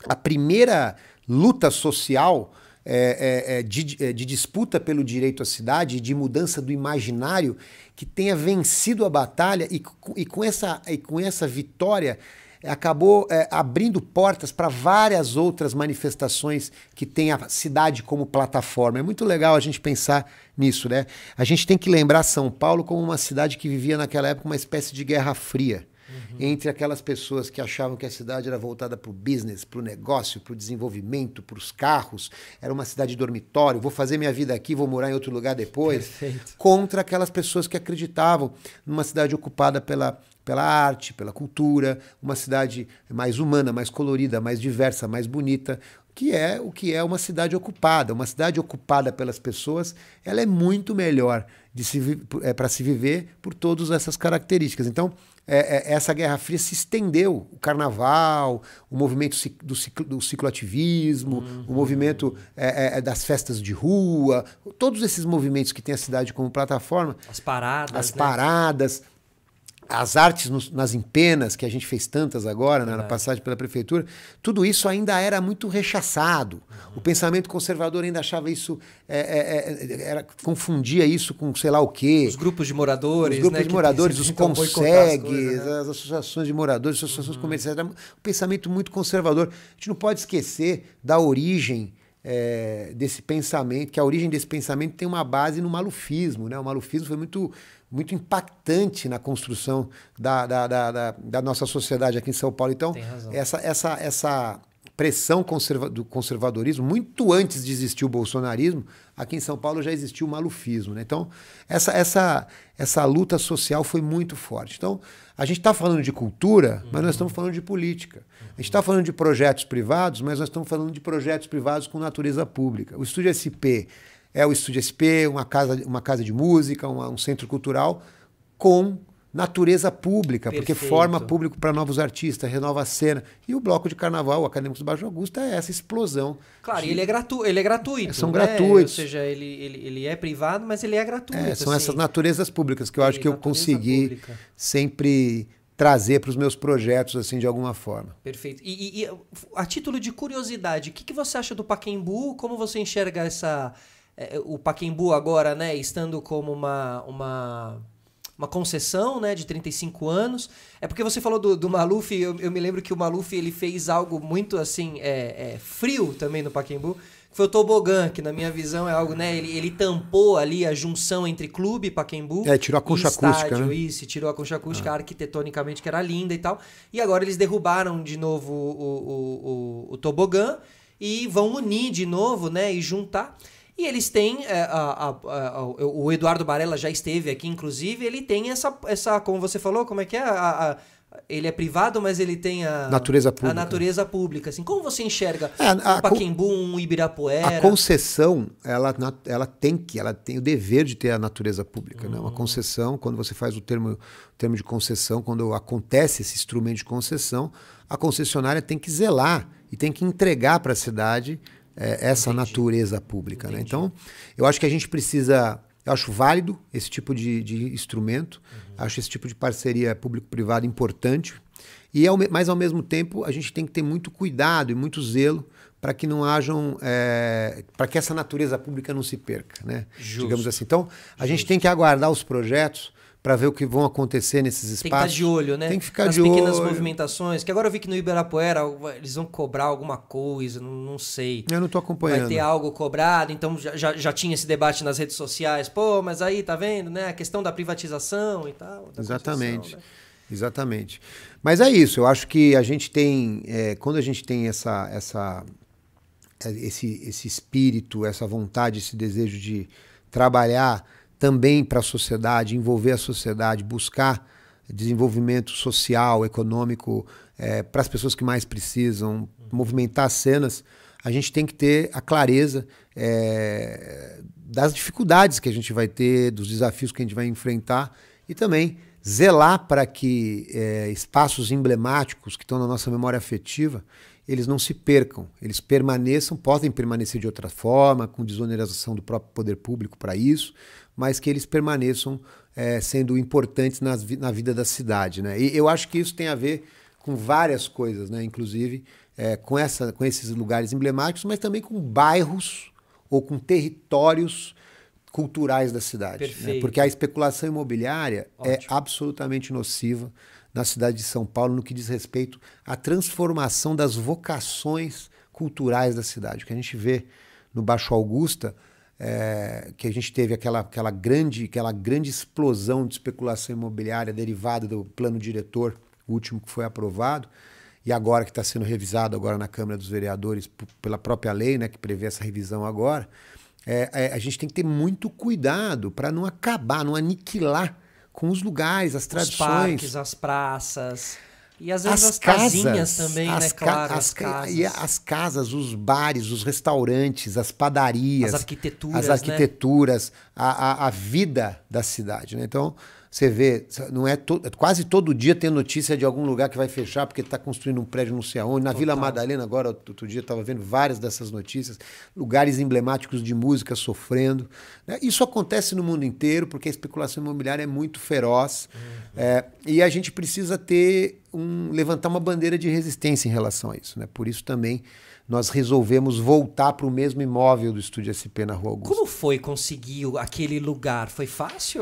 a primeira luta social é, é, é de, é, de, disputa pelo direito à cidade, de mudança do imaginário, que tenha vencido a batalha e, e com, essa, e com essa vitória é, acabou é, abrindo portas para várias outras manifestações que tem a cidade como plataforma. É muito legal a gente pensar nisso, né? A gente tem que lembrar São Paulo como uma cidade que vivia naquela época uma espécie de guerra fria uhum. entre aquelas pessoas que achavam que a cidade era voltada para o business, para o negócio, para o desenvolvimento, para os carros, era uma cidade de dormitório, vou fazer minha vida aqui, vou morar em outro lugar depois, Perfeito. contra aquelas pessoas que acreditavam numa cidade ocupada pela pela arte, pela cultura, uma cidade mais humana, mais colorida, mais diversa, mais bonita, que é o que é uma cidade ocupada. Uma cidade ocupada pelas pessoas, ela é muito melhor é, para se viver por todas essas características. Então, é, é, essa Guerra Fria se estendeu. O carnaval, o movimento do, ciclo, do cicloativismo, uhum. o movimento é, é, é, das festas de rua, todos esses movimentos que tem a cidade como plataforma. As paradas. As né? paradas as artes nos, nas empenas, que a gente fez tantas agora, né, na passagem pela prefeitura, tudo isso ainda era muito rechaçado. Uhum. O pensamento conservador ainda achava isso, é é, é, é, era, confundia isso com sei lá o quê. Os grupos de moradores, Os grupos né, de moradores, os consegues, né? as associações de moradores, as associações uhum. comerciais. Era um pensamento muito conservador. A gente não pode esquecer da origem é, desse pensamento, que a origem desse pensamento tem uma base no malufismo. Né? O malufismo foi muito muito impactante na construção da, da, da, da, da nossa sociedade aqui em São Paulo. Então, essa, essa, essa pressão conserva do conservadorismo, muito antes de existir o bolsonarismo, aqui em São Paulo já existiu o malufismo. Né? Então, essa, essa, essa luta social foi muito forte. Então, a gente está falando de cultura, mas nós estamos falando de política. A gente está falando de projetos privados, mas nós estamos falando de projetos privados com natureza pública. O Estúdio SP é o Estúdio SP, uma casa, uma casa de música, uma, um centro cultural com natureza pública, Perfeito. porque forma público para novos artistas, renova a cena. E o bloco de carnaval, o Acadêmicos do Baixo Augusto, é essa explosão. Claro, de... ele, é gratu ele é gratuito. São né? gratuitos. Ou seja, ele, ele, ele é privado, mas ele é gratuito. É, são assim. essas naturezas públicas que eu acho é que eu consegui pública. sempre trazer para os meus projetos, assim, de alguma forma. Perfeito. E, e, e a título de curiosidade, o que, que você acha do Paquembu? Como você enxerga essa é, é, o Paquembu agora, né, estando como uma, uma, uma concessão, né, de 35 anos. É porque você falou do, do Maluf, eu, eu me lembro que o Maluf ele fez algo muito assim é, é frio também no Paquembu, foi o tobogã, que na minha visão é algo, né? Ele, ele tampou ali a junção entre clube e Paquembu. É, tirou a concha estádio, acústica. Né? Isso, tirou a concha acústica ah. arquitetonicamente, que era linda e tal. E agora eles derrubaram de novo o, o, o, o tobogã e vão unir de novo, né? E juntar. E eles têm, é, a, a, a, o Eduardo Barella já esteve aqui, inclusive, ele tem essa, essa como você falou, como é que é? a, ele é privado, mas ele tem a natureza pública. A natureza pública. Assim, como você enxerga é, a, um Paquembu, um Ibirapuera? A concessão, ela, ela tem que, ela tem o dever de ter a natureza pública. Hum. Né? Uma hum. concessão, quando você faz o termo, o termo de concessão, quando acontece esse instrumento de concessão, a concessionária tem que zelar e tem que entregar para a cidade é, essa Entendi. natureza pública. Né? Então, eu acho que a gente precisa. Eu acho válido esse tipo de, de instrumento, uhum. acho esse tipo de parceria público-privada importante, e ao, mas ao mesmo tempo a gente tem que ter muito cuidado e muito zelo para que não hajam é, para que essa natureza pública não se perca, né? Digamos assim. Então a Justo. gente tem que aguardar os projetos para ver o que vão acontecer nesses espaços. Tem que tá estar de olho, né? Tem que ficar As de olho. As pequenas movimentações, que agora eu vi que no Ibirapuera eles vão cobrar alguma coisa, não, não sei. Eu não estou acompanhando. Vai ter algo cobrado, então já, já, já, tinha esse debate nas redes sociais. Pô, mas aí, tá vendo, né? A questão da privatização e tal. Exatamente. Né? Exatamente. Mas é isso, eu acho que a gente tem, é, quando a gente tem essa, essa, é, esse, esse espírito, essa vontade, esse desejo de trabalhar também para a sociedade, envolver a sociedade, buscar desenvolvimento social, econômico é, para as pessoas que mais precisam, movimentar as cenas, a gente tem que ter a clareza é, das dificuldades que a gente vai ter, dos desafios que a gente vai enfrentar e também zelar para que é, espaços emblemáticos que estão na nossa memória afetiva eles não se percam, eles permaneçam, podem permanecer de outra forma, com desoneração do próprio poder público para isso, mas que eles permaneçam é, sendo importantes nas, na vida da cidade. Né? E eu acho que isso tem a ver com várias coisas, né? inclusive é, com, essa, com esses lugares emblemáticos, mas também com bairros ou com territórios culturais da cidade. Né? Porque a especulação imobiliária é Ótimo. é absolutamente nociva na cidade de São Paulo no que diz respeito à transformação das vocações culturais da cidade. O que a gente vê no Baixo Augusta é, que a gente teve aquela, aquela, grande, aquela grande explosão de especulação imobiliária derivada do plano diretor, último que foi aprovado, e agora que está sendo revisado agora na Câmara dos Vereadores pela própria lei, né, que prevê essa revisão agora, é, é, a gente tem que ter muito cuidado para não acabar, não aniquilar com os lugares, as tradições. Os parques, as praças. E às vezes as, as casas, casinhas também, né, as né? Ca claro, as, as, casas. E as casas, os bares, os restaurantes, as padarias. As arquiteturas. As né? arquiteturas, né? a, a, a, vida da cidade. Né? Então, você vê, não é to, é quase todo dia tem notícia de algum lugar que vai fechar porque está construindo um prédio não sei aonde. Na Total. Vila Madalena, agora, outro dia, estava vendo várias dessas notícias. Lugares emblemáticos de música sofrendo. Né? Isso acontece no mundo inteiro porque a especulação imobiliária é muito feroz. Uhum. É, e a gente precisa ter um, levantar uma bandeira de resistência em relação a isso. Né? Por isso também nós resolvemos voltar para o mesmo imóvel do Estúdio SP na Rua Augusta. Como foi conseguir aquele lugar? Foi fácil?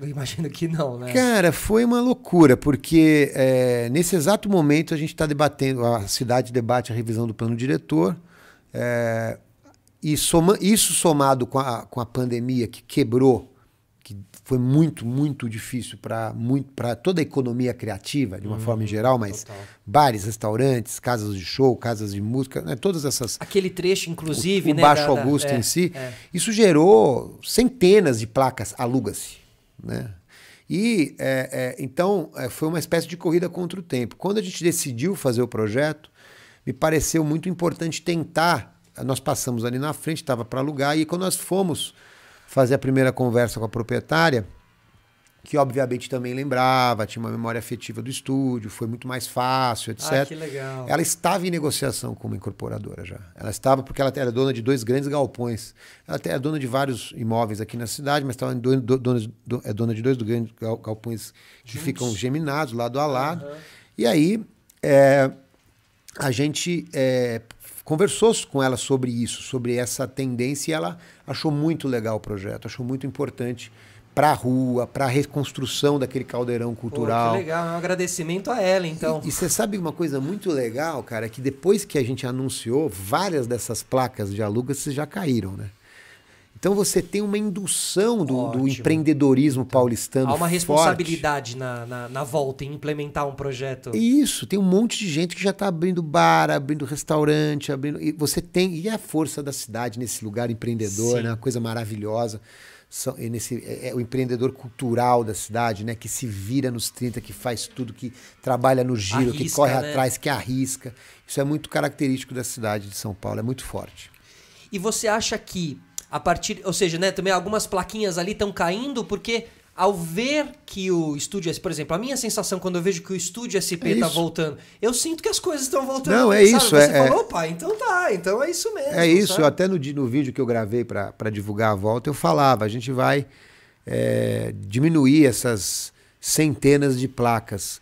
Eu imagino que não, né? Cara, foi uma loucura, porque é, nesse exato momento a gente está debatendo, a cidade debate a revisão do plano diretor, é, e soma, isso somado com a, com a pandemia que quebrou que foi muito, muito difícil para muito, toda a economia criativa, de uma hum, forma em geral, mas total. bares, restaurantes, casas de show, casas de música, né, todas essas. Aquele trecho, inclusive, o, o né, Baixo da, Augusto da, é, em si, é. isso gerou centenas de placas aluga-se. Né? E é, é então é, foi uma espécie de corrida contra o tempo. Quando a gente decidiu fazer o projeto, me pareceu muito importante tentar. Nós passamos ali na frente, estava para alugar, e quando nós fomos fazer a primeira conversa com a proprietária, que obviamente também lembrava, tinha uma memória afetiva do estúdio, foi muito mais fácil, etc. Ah, que legal. Ela estava em negociação com uma incorporadora já. Ela estava porque ela era dona de dois grandes galpões. Ela é dona de vários imóveis aqui na cidade, mas tá estava dona, do, é dona de dois grandes galpões que ficam geminados lado a lado. Uhum. E aí é, a gente é, conversou com ela sobre isso, sobre essa tendência, e ela achou muito legal o projeto, achou muito importante para a rua, para a reconstrução daquele caldeirão cultural. Pô, que legal, é um agradecimento a ela, então. E você sabe uma coisa muito legal, cara, é que depois que a gente anunciou, várias dessas placas de alugas já caíram, né? Então você tem uma indução do, do empreendedorismo então, paulistano. Há uma forte. responsabilidade na, na, na, volta em implementar um projeto. Isso, tem um monte de gente que já está abrindo bar, abrindo restaurante, abrindo. E você tem. E a força da cidade nesse lugar empreendedor, né? Uma coisa maravilhosa. São, nesse, é, é, o empreendedor cultural da cidade, né? Que se vira nos 30, que faz tudo, que trabalha no giro, arrisca, que corre né? atrás, que arrisca. Isso é muito característico da cidade de São Paulo, é muito forte. E você acha que a partir, ou seja, né, também algumas plaquinhas ali estão caindo porque ao ver que o estúdio, por exemplo, a minha sensação quando eu vejo que o estúdio SP está é voltando, eu sinto que as coisas estão voltando. Não, é sabe? isso. Você é, falou, é. opa, então tá, então é isso mesmo. É isso, sabe? até no, no vídeo que eu gravei para divulgar a volta, eu falava, a gente vai é, diminuir essas centenas de placas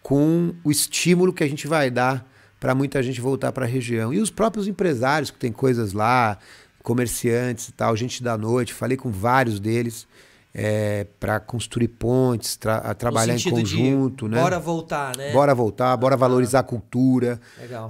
com o estímulo que a gente vai dar para muita gente voltar para a região. E os próprios empresários que têm coisas lá, comerciantes e tal, gente da noite, falei com vários deles. É, para construir pontes, tra trabalhar em conjunto, de, né? Bora voltar, né? Bora voltar, bora valorizar a cultura,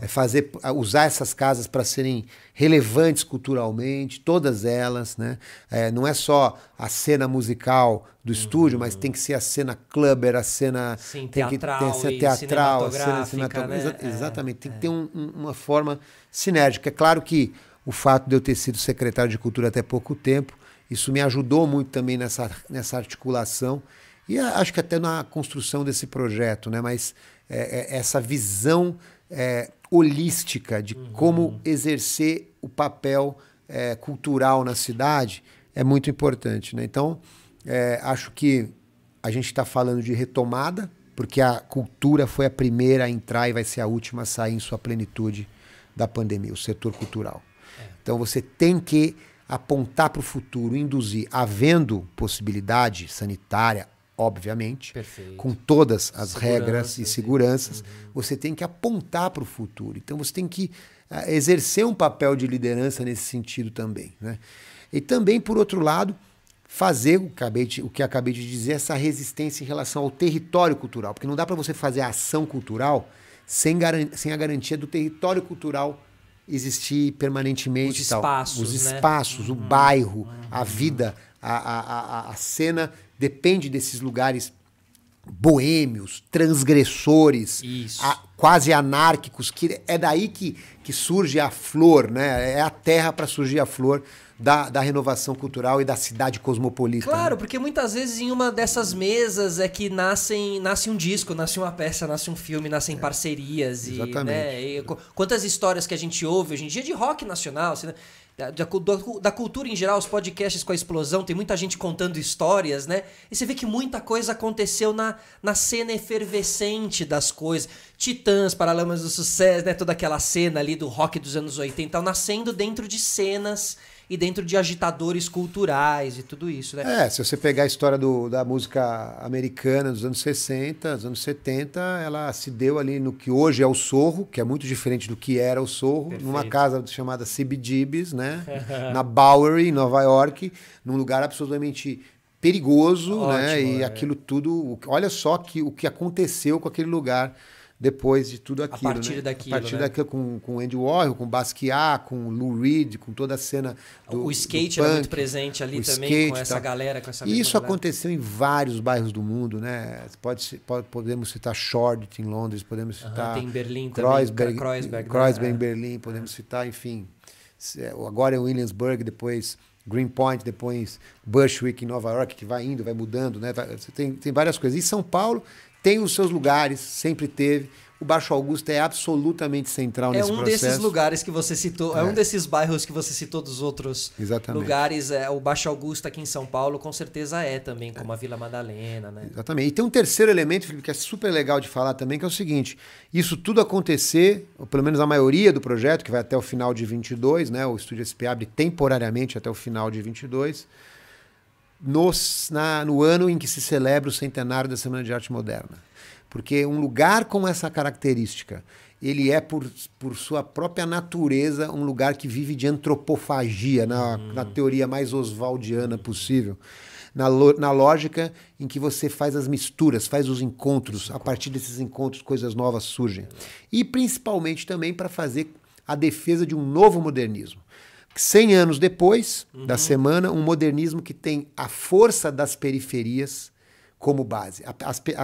é fazer, usar essas casas para serem relevantes culturalmente, todas elas, né? É, não é só a cena musical do uhum. estúdio, mas tem que ser a cena clubber, a cena Sim, tem teatral, que ter a cena teatral, a cena cinematográfica, né? Exa é, exatamente, tem que ter é. um, uma forma sinérgica. É claro que o fato de eu ter sido secretário de Cultura até pouco tempo, isso me ajudou muito também nessa, nessa articulação e ah, acho que até na construção desse projeto, né? mas é, é, essa visão é, holística de uhum. como exercer o papel é, cultural na cidade é muito importante. Né? Então, é, acho que a gente está falando de retomada, porque a cultura foi a primeira a entrar e vai ser a última a sair em sua plenitude da pandemia, o setor cultural. Então você tem que apontar para o futuro, induzir, havendo possibilidade sanitária, obviamente, Perfeito. com todas as regras e seguranças, uhum. você tem que apontar para o futuro. Então você tem que uh, exercer um papel de liderança nesse sentido também. Né? E também, por outro lado, fazer o, acabei de, o que acabei de dizer, essa resistência em relação ao território cultural. Porque não dá para você fazer a ação cultural sem, sem a garantia do território cultural existir permanentemente. Os espaços. Os né? espaços, o uhum. bairro, uhum. a vida, a, a, a cena depende desses lugares boêmios, transgressores, a, quase anárquicos, que é daí que, que surge a flor, né? É a terra para surgir a flor da, da renovação cultural e da cidade cosmopolita. Né? Claro, né? porque muitas vezes em uma dessas mesas é que nascem, nasce um disco, nasce uma peça, nasce um filme, nascem é. parcerias. Exatamente. E, né, e, quantas histórias que a gente ouve hoje em dia de rock nacional, assim, né, da, da, da, cultura em geral, os podcasts com a explosão, tem muita gente contando histórias, né? E você vê que muita coisa aconteceu na, na cena efervescente das coisas. Titãs, Paralamas do Sucesso, né? Toda aquela cena ali do rock dos anos 80, tal, nascendo dentro de cenas e dentro de agitadores culturais e tudo isso, né? É, se você pegar a história do, da música americana dos anos 60, dos anos 70, ela se deu ali no que hoje é o Sorro, que é muito diferente do que era o Sorro, Perfeito. numa casa chamada CBGBs, né? na Bowery, em Nova York, num lugar absolutamente perigoso, né? Ótimo, né? E é. aquilo tudo, olha só que, o que aconteceu com aquele lugar depois de tudo aquilo. A né? partir né? daquilo. A partir né? daquilo com, com Andy Warhol, com Basquiat, com Lou Reed, com toda a cena do. O skate do era muito presente ali também, skate, com essa galera, com essa Isso galera. aconteceu em vários bairros do mundo, né? Pode, pode, podemos citar Shoreditch em Londres, podemos citar. Uh -huh, tem em Berlim Kreuzberg, também. Kreuzberg, né? em né? em Berlim, podemos uh -huh. citar, enfim. É, agora é Williamsburg, depois. Greenpoint, depois Bushwick em Nova York, que vai indo, vai mudando, né? Tá, tem, tem várias coisas. E São Paulo tem os seus lugares, sempre teve. O Baixo Augusto é absolutamente central é nesse um processo. É um desses lugares que você citou, é. é. um desses bairros que você citou dos outros Exatamente. lugares. É, o Baixo Augusto aqui em São Paulo, com certeza é também, como é. a Vila Madalena, né? Exatamente. E tem um terceiro elemento, Felipe, que é super legal de falar também, que é o seguinte: isso tudo acontecer, ou pelo menos a maioria do projeto, que vai até o final de 22, né? O Estúdio SP abre temporariamente até o final de 22 nos, na, no ano em que se celebra o centenário da Semana de Arte Moderna. Porque um lugar com essa característica, ele é, por, por sua própria natureza, um lugar que vive de antropofagia, na, hum. na teoria mais oswaldiana possível. Na, lo, na lógica em que você faz as misturas, faz os encontros, a partir desses encontros coisas novas surgem. E principalmente também para fazer a defesa de um novo modernismo. 100 anos depois uhum. da semana, um modernismo que tem a força das periferias como base. A,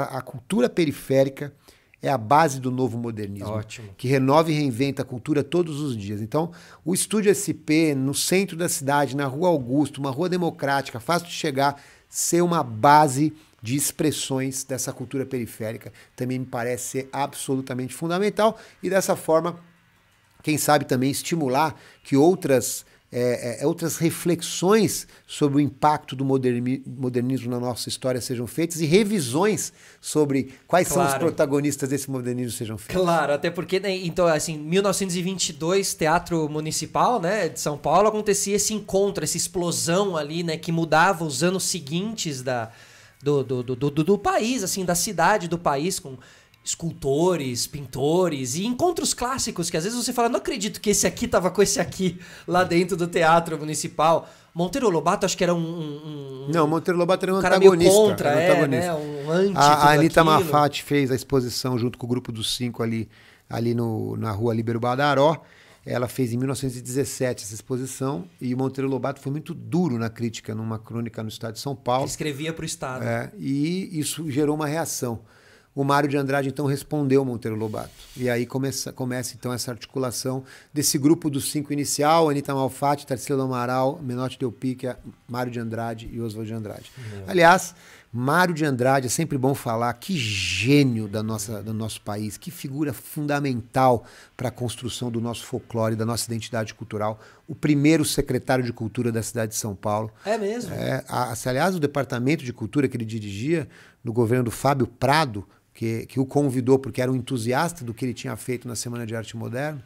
a, a cultura periférica é a base do novo modernismo, Ótimo. que renova e reinventa a cultura todos os dias. Então, o Estúdio SP, no centro da cidade, na Rua Augusto, uma rua democrática, fácil de chegar, ser uma base de expressões dessa cultura periférica também me parece ser absolutamente fundamental e dessa forma quem sabe também estimular que outras é, é, outras reflexões sobre o impacto do moderni modernismo na nossa história sejam feitas e revisões sobre quais claro. são os protagonistas desse modernismo sejam feitas Claro, até porque, né, então, assim, 1922, Teatro Municipal, né, de São Paulo, acontecia esse encontro, essa explosão ali, né, que mudava os anos seguintes da, do, do, do, do, do país, assim, da cidade do país, com escultores, pintores e encontros clássicos que às vezes você fala, não acredito que esse aqui tava com esse aqui lá dentro do teatro municipal. Monteiro Lobato acho que era um, um, um não, Monteiro Lobato era um, um cara antagonista, meio contra, um é, antagonista. É, né? um anti A, a Anitta Mafate fez a exposição junto com o grupo dos cinco ali, ali no, na rua Libero Badaró. Ela fez em 1917 essa exposição e o Monteiro Lobato foi muito duro na crítica, numa crônica no Estado de São Paulo. Ele escrevia para o Estado. É, e isso gerou uma reação. O Mário de Andrade então respondeu Monteiro Lobato. E aí começa, começa então essa articulação desse grupo dos cinco inicial, Anitta Malfatti, Tarsila Amaral, Menotti Del Pique, é Mário de Andrade e Oswald de Andrade. Uhum. Aliás, Mário de Andrade, é sempre bom falar, que gênio da nossa, do nosso país, que figura fundamental para a construção do nosso folclore, da nossa identidade cultural. O primeiro secretário de cultura da cidade de São Paulo. É mesmo? É, a, aliás, o departamento de cultura que ele dirigia, no governo do Fábio Prado, que, que o convidou porque era um entusiasta do que ele tinha feito na Semana de Arte Moderna,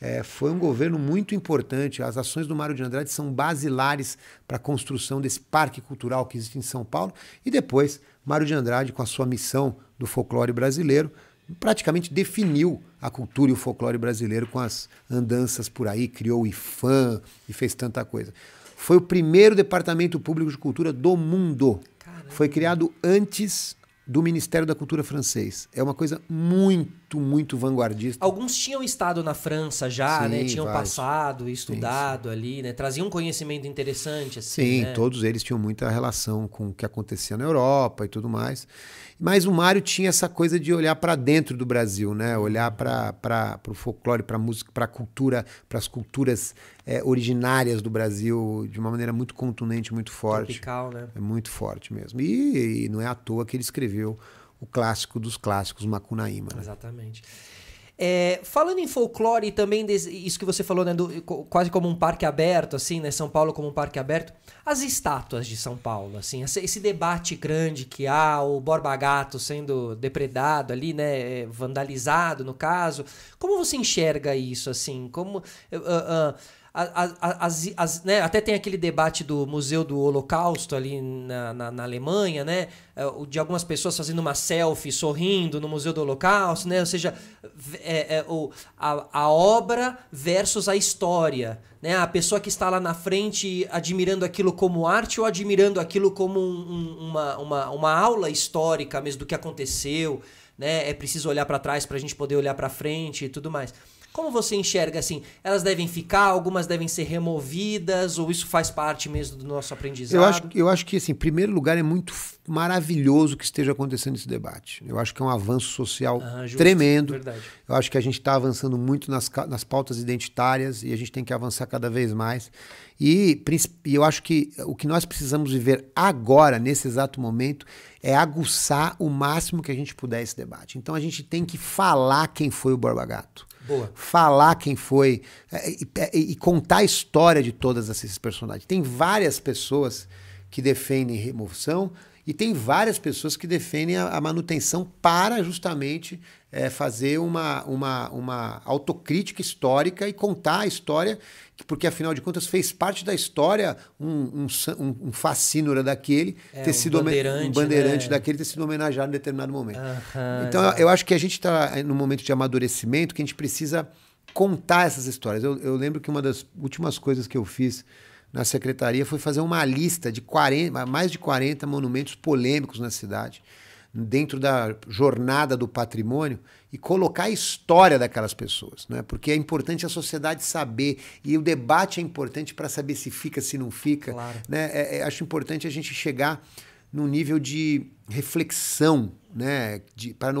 é, foi um governo muito importante. As ações do Mário de Andrade são basilares para a construção desse parque cultural que existe em São Paulo. E depois, Mário de Andrade, com a sua missão do folclore brasileiro, praticamente definiu a cultura e o folclore brasileiro com as andanças por aí, criou o IFAM e fez tanta coisa. Foi o primeiro departamento público de cultura do mundo. Caramba. Foi criado antes do Ministério da Cultura francês. É uma coisa muito muito, muito vanguardista. Alguns tinham estado na França já, sim, né? Tinham vários. passado, estudado sim, sim. ali, né? Traziam um conhecimento interessante, assim. Sim, né? todos eles tinham muita relação com o que acontecia na Europa e tudo mais. Mas o Mário tinha essa coisa de olhar para dentro do Brasil, né? Olhar para o folclore, para a música, para a cultura, para as culturas é, originárias do Brasil de uma maneira muito contundente, muito forte. Tropical, né? É muito forte mesmo. E, e não é à toa que ele escreveu o clássico dos clássicos, Macunaíma. Né? Exatamente. É, falando em folclore e também isso que você falou, né, do, quase como um parque aberto, assim, né, São Paulo como um parque aberto, as estátuas de São Paulo, assim, esse debate grande que há, o Borba Gato sendo depredado ali, né, é, vandalizado no caso, como você enxerga isso, assim, como... Uh, uh, as, as, as, né? Até tem aquele debate do Museu do Holocausto ali na, na, na, Alemanha, né? É, de algumas pessoas fazendo uma selfie, sorrindo no Museu do Holocausto, né? Ou seja, é, é, o, a, a obra versus a história, né? A pessoa que está lá na frente admirando aquilo como arte ou admirando aquilo como um, uma, uma, uma aula histórica mesmo do que aconteceu, né? É preciso olhar para trás para a gente poder olhar para frente e tudo mais. Como você enxerga assim? Elas devem ficar, algumas devem ser removidas, ou isso faz parte mesmo do nosso aprendizado? Eu acho, eu acho que, assim, em primeiro lugar, é muito maravilhoso que esteja acontecendo esse debate. Eu acho que é um avanço social ah, justo, tremendo. Verdade. Eu acho que a gente está avançando muito nas, nas pautas identitárias e a gente tem que avançar cada vez mais. E, e eu acho que o que nós precisamos viver agora, nesse exato momento, é aguçar o máximo que a gente puder esse debate. Então a gente tem que falar quem foi o Borba Gato. Boa. falar quem foi é, e, é, e, e, contar a história de todas essas personagens. Tem várias pessoas que defendem remoção e tem várias pessoas que defendem a, a manutenção para justamente é, fazer uma, uma, uma autocrítica histórica e contar a história, porque afinal de contas fez parte da história um, um, um fascínora daquele é, ter um sido bandeirante, um bandeirante né? daquele ter sido homenageado em determinado momento. então é. eu acho que a gente está num momento de amadurecimento que a gente precisa contar essas histórias. Eu, eu lembro que uma das últimas coisas que eu fiz na secretaria foi fazer uma lista de 40, mais de 40 monumentos polêmicos na cidade, dentro da jornada do patrimônio, e colocar a história daquelas pessoas, né? porque é importante a sociedade saber, e o debate é importante para saber se fica, se não fica. Claro. Né? É, é, acho importante a gente chegar num nível de reflexão, né? para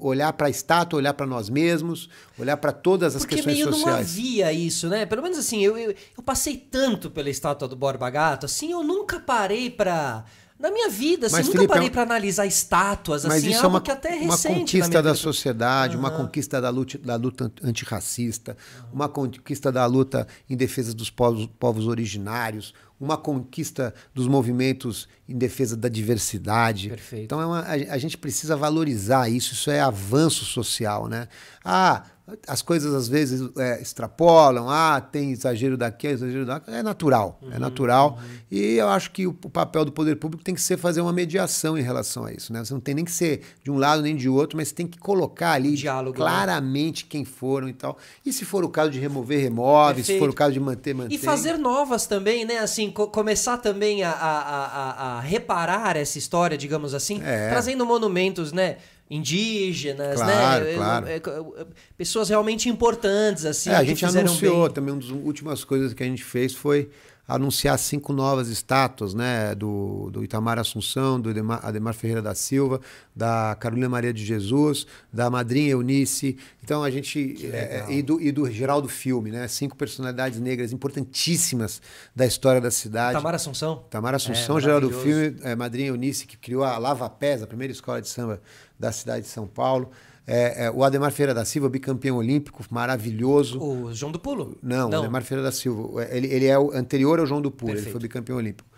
olhar para a estátua, olhar para nós mesmos, olhar para todas as Porque questões meio sociais. não havia isso, né? Pelo menos assim, eu, eu, eu passei tanto pela estátua do Borba Gato, assim, eu nunca parei para na minha vida. Assim, mas, nunca Felipe, é parei para analisar estátuas, mas assim, isso é, é uma, que até é uma conquista da vida. sociedade, uhum. uma conquista da luta, da luta antirracista, uhum. uma conquista da luta em defesa dos povos, povos originários, uma conquista dos movimentos em defesa da diversidade. Perfeito. Então é uma, a, a, gente precisa valorizar isso, isso é avanço social, né? Ah, as coisas às vezes é, extrapolam, ah, tem exagero daqui, é exagero daqui. É natural, é uhum, é natural. Uhum. E eu acho que o papel do poder público tem que ser fazer uma mediação em relação a isso. Né? Você não tem nem que ser de um lado nem de outro, mas tem que colocar ali Diálogo, né? claramente né? quem foram e tal. E se for o caso de remover, remove. Perfeito. Se for o caso de manter, manter E fazer novas também, né? Assim, co começar também a, a, a, a, reparar essa história, digamos assim, é. trazendo monumentos, né? indígenas, claro, né? Claro. Pessoas realmente importantes, assim. É, a gente anunciou também, uma das últimas coisas que a gente fez foi anunciar cinco novas estátuas, né? Do, do Itamar Assunção, do Ademar, Ademar, Ferreira da Silva, da Carolina Maria de Jesus, da Madrinha Eunice. Então a gente. É, é e, do, e do Geraldo Filme, né? Cinco personalidades negras importantíssimas da história da cidade. Itamar Assunção? Itamar é, Assunção, é, Geraldo Filme, é, Madrinha Eunice, que criou a Lava Pés, a primeira escola de samba da cidade de São Paulo. É, é, o Ademar Feira da Silva, bicampeão olímpico, maravilhoso. O João do Pulo? Não, Não. o Ademar Feira da Silva. É, ele, ele é o anterior ao João do Pulo, Perfeito. ele foi bicampeão olímpico.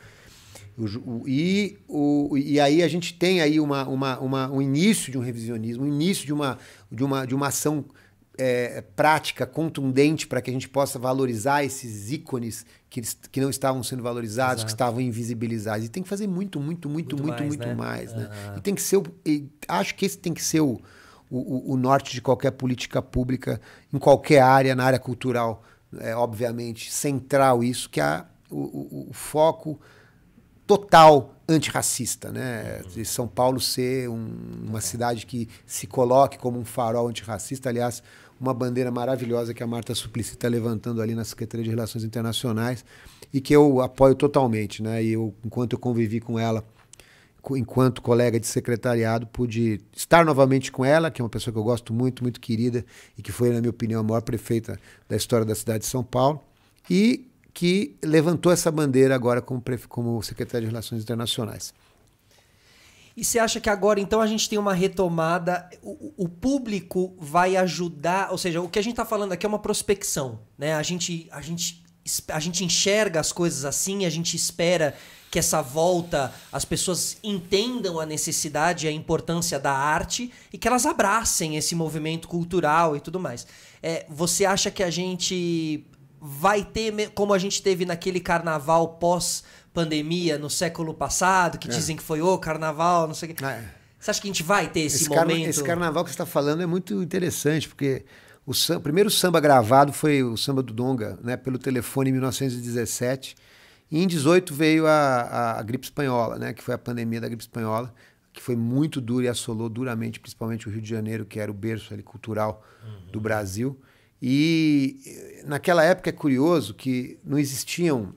O, o, e, o, e aí a gente tem aí uma, uma, uma, um início de um revisionismo, um início de uma, de uma, de uma ação é, prática, contundente, para que a gente possa valorizar esses ícones que, que não estavam sendo valorizados, Exato. que estavam invisibilizados. E tem que fazer muito, muito, muito, muito, mais, muito, né? mais. Né? E tem que ser. acho que esse tem que ser o o, o, norte de qualquer política pública, em qualquer área, na área cultural, é obviamente central isso, que é o, o foco total antirracista, né? De São Paulo ser um, uma cidade que se coloque como um farol antirracista, aliás, uma bandeira maravilhosa que a Marta Suplicy está levantando ali na Secretaria de Relações Internacionais e que eu apoio totalmente, né? E eu, enquanto eu convivi com ela enquanto colega de secretariado, pude estar novamente com ela, que é uma pessoa que eu gosto muito, muito querida, e que foi, na minha opinião, a maior prefeita da história da cidade de São Paulo, e que levantou essa bandeira agora como, como secretária de Relações Internacionais. E você acha que agora, então, a gente tem uma retomada, o, o público vai ajudar, ou seja, o que a gente está falando aqui é uma prospecção, né? A gente, a gente, a gente enxerga as coisas assim, a gente espera que essa volta as pessoas entendam a necessidade e a importância da arte e que elas abracem esse movimento cultural e tudo mais. É, você acha que a gente vai ter, como a gente teve naquele carnaval pós-pandemia no século passado, que é. dizem que foi o carnaval, não sei o quê. Ah, é. Você acha que a gente vai ter esse, esse momento? Carna esse carnaval que você está falando é muito interessante, porque o, samba, o primeiro samba gravado foi o samba do Donga, né, pelo telefone em 1917 e em 18 veio a, a, a gripe espanhola, né, que foi a pandemia da gripe espanhola, que foi muito dura e assolou duramente, principalmente o Rio de Janeiro, que era o berço ali, cultural uhum. do Brasil. E eh, naquela época é curioso que não existiam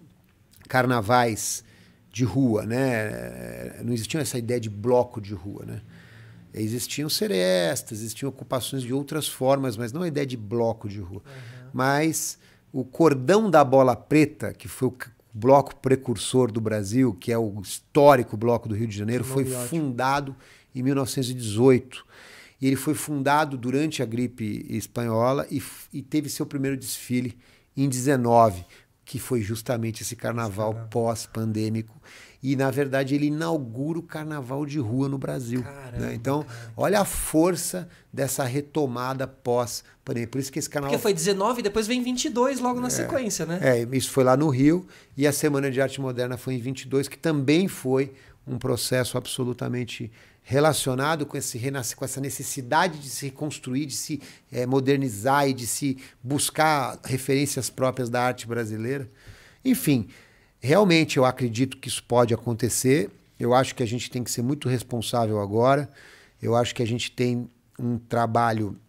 carnavais de rua, né? Eh, não existia essa ideia de bloco de rua, né? Existiam serestas, existiam ocupações de outras formas, mas não a ideia de bloco de rua. Uhum. Mas o cordão da bola preta, que foi o bloco precursor do Brasil, que é o histórico bloco do Rio de Janeiro, foi fundado em 1918. E ele foi fundado durante a gripe espanhola e, e teve seu primeiro desfile em 19, que foi justamente esse carnaval pós-pandêmico. E, na verdade, ele inaugura o carnaval de rua no Brasil. Né? Caramba, né? Então, olha a força dessa retomada pós. Por isso que esse canal. Porque foi 19, depois vem 22 logo na é, sequência, né? É, isso foi lá no Rio. E a Semana de Arte Moderna foi em 22, que também foi um processo absolutamente relacionado com, esse, com essa necessidade de se reconstruir, de se é, modernizar e de se buscar referências próprias da arte brasileira. Enfim, Realmente eu acredito que isso pode acontecer. Eu acho que a gente tem que ser muito responsável agora. Eu acho que a gente tem um trabalho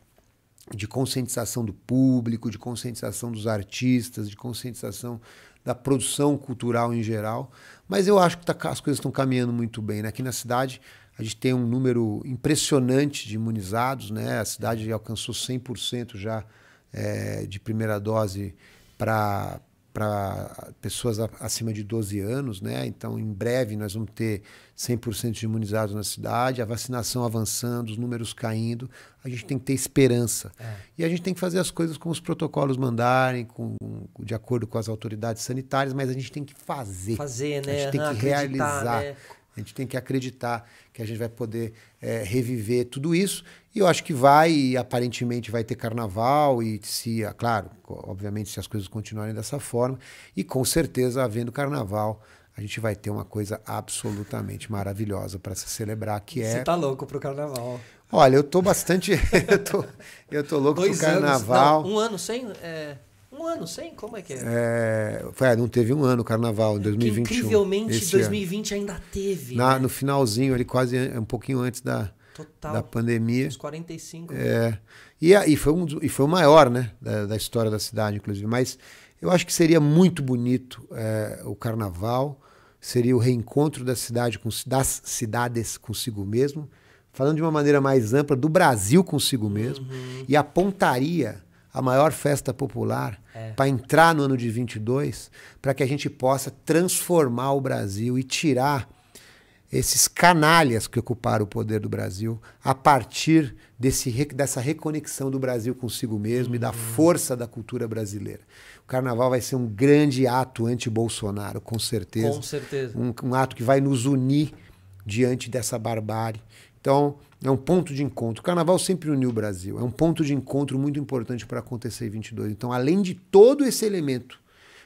de conscientização do público, de conscientização dos artistas, de conscientização da produção cultural em geral. Mas eu acho que tá, as coisas estão caminhando muito bem. Né? Aqui na cidade, a gente tem um número impressionante de imunizados. Né? A cidade alcançou 100% já é, de primeira dose para para pessoas acima de 12 anos, né? Então, em breve nós vamos ter 100% de imunizados na cidade, a vacinação avançando, os números caindo. A gente tem que ter esperança. É. E a gente tem que fazer as coisas como os protocolos mandarem, com, de acordo com as autoridades sanitárias, mas a gente tem que fazer. Fazer, né? A gente tem que Acreditar, realizar. Né? A gente tem que acreditar que a gente vai poder é, reviver tudo isso. E eu acho que vai, e aparentemente vai ter carnaval, e se, é claro, obviamente, se as coisas continuarem dessa forma, e com certeza, havendo carnaval, a gente vai ter uma coisa absolutamente maravilhosa para se celebrar, que é... Você tá louco pro carnaval. Olha, eu tô bastante... eu, tô, eu tô louco Dois pro carnaval. Anos, não, um ano sem... É... Um ano sem? Como é que é? é foi, ah, não teve um ano o carnaval, em 2021. Que incrivelmente, 2020 ano. ainda teve. Na, né? No finalzinho, ele quase um pouquinho antes da, Total, da pandemia. Uns 45. Né? É. E, e, foi um, e foi o maior né, da, da, história da cidade, inclusive. Mas eu acho que seria muito bonito é, o carnaval, seria o reencontro da cidade com, das cidades consigo mesmo, falando de uma maneira mais ampla, do Brasil consigo mesmo. Uhum. E apontaria a maior festa popular é. para entrar no ano de 22, para que a gente possa transformar o Brasil e tirar esses canalhas que ocuparam o poder do Brasil a partir desse, dessa reconexão do Brasil consigo mesmo uhum. e da uhum. força da cultura brasileira. O carnaval vai ser um grande ato anti-Bolsonaro, com certeza. Com certeza. Um, um ato que vai nos unir diante dessa barbárie. Então, é um ponto de encontro. O carnaval sempre uniu o Brasil. É um ponto de encontro muito importante para acontecer em 22. Então, além de todo esse elemento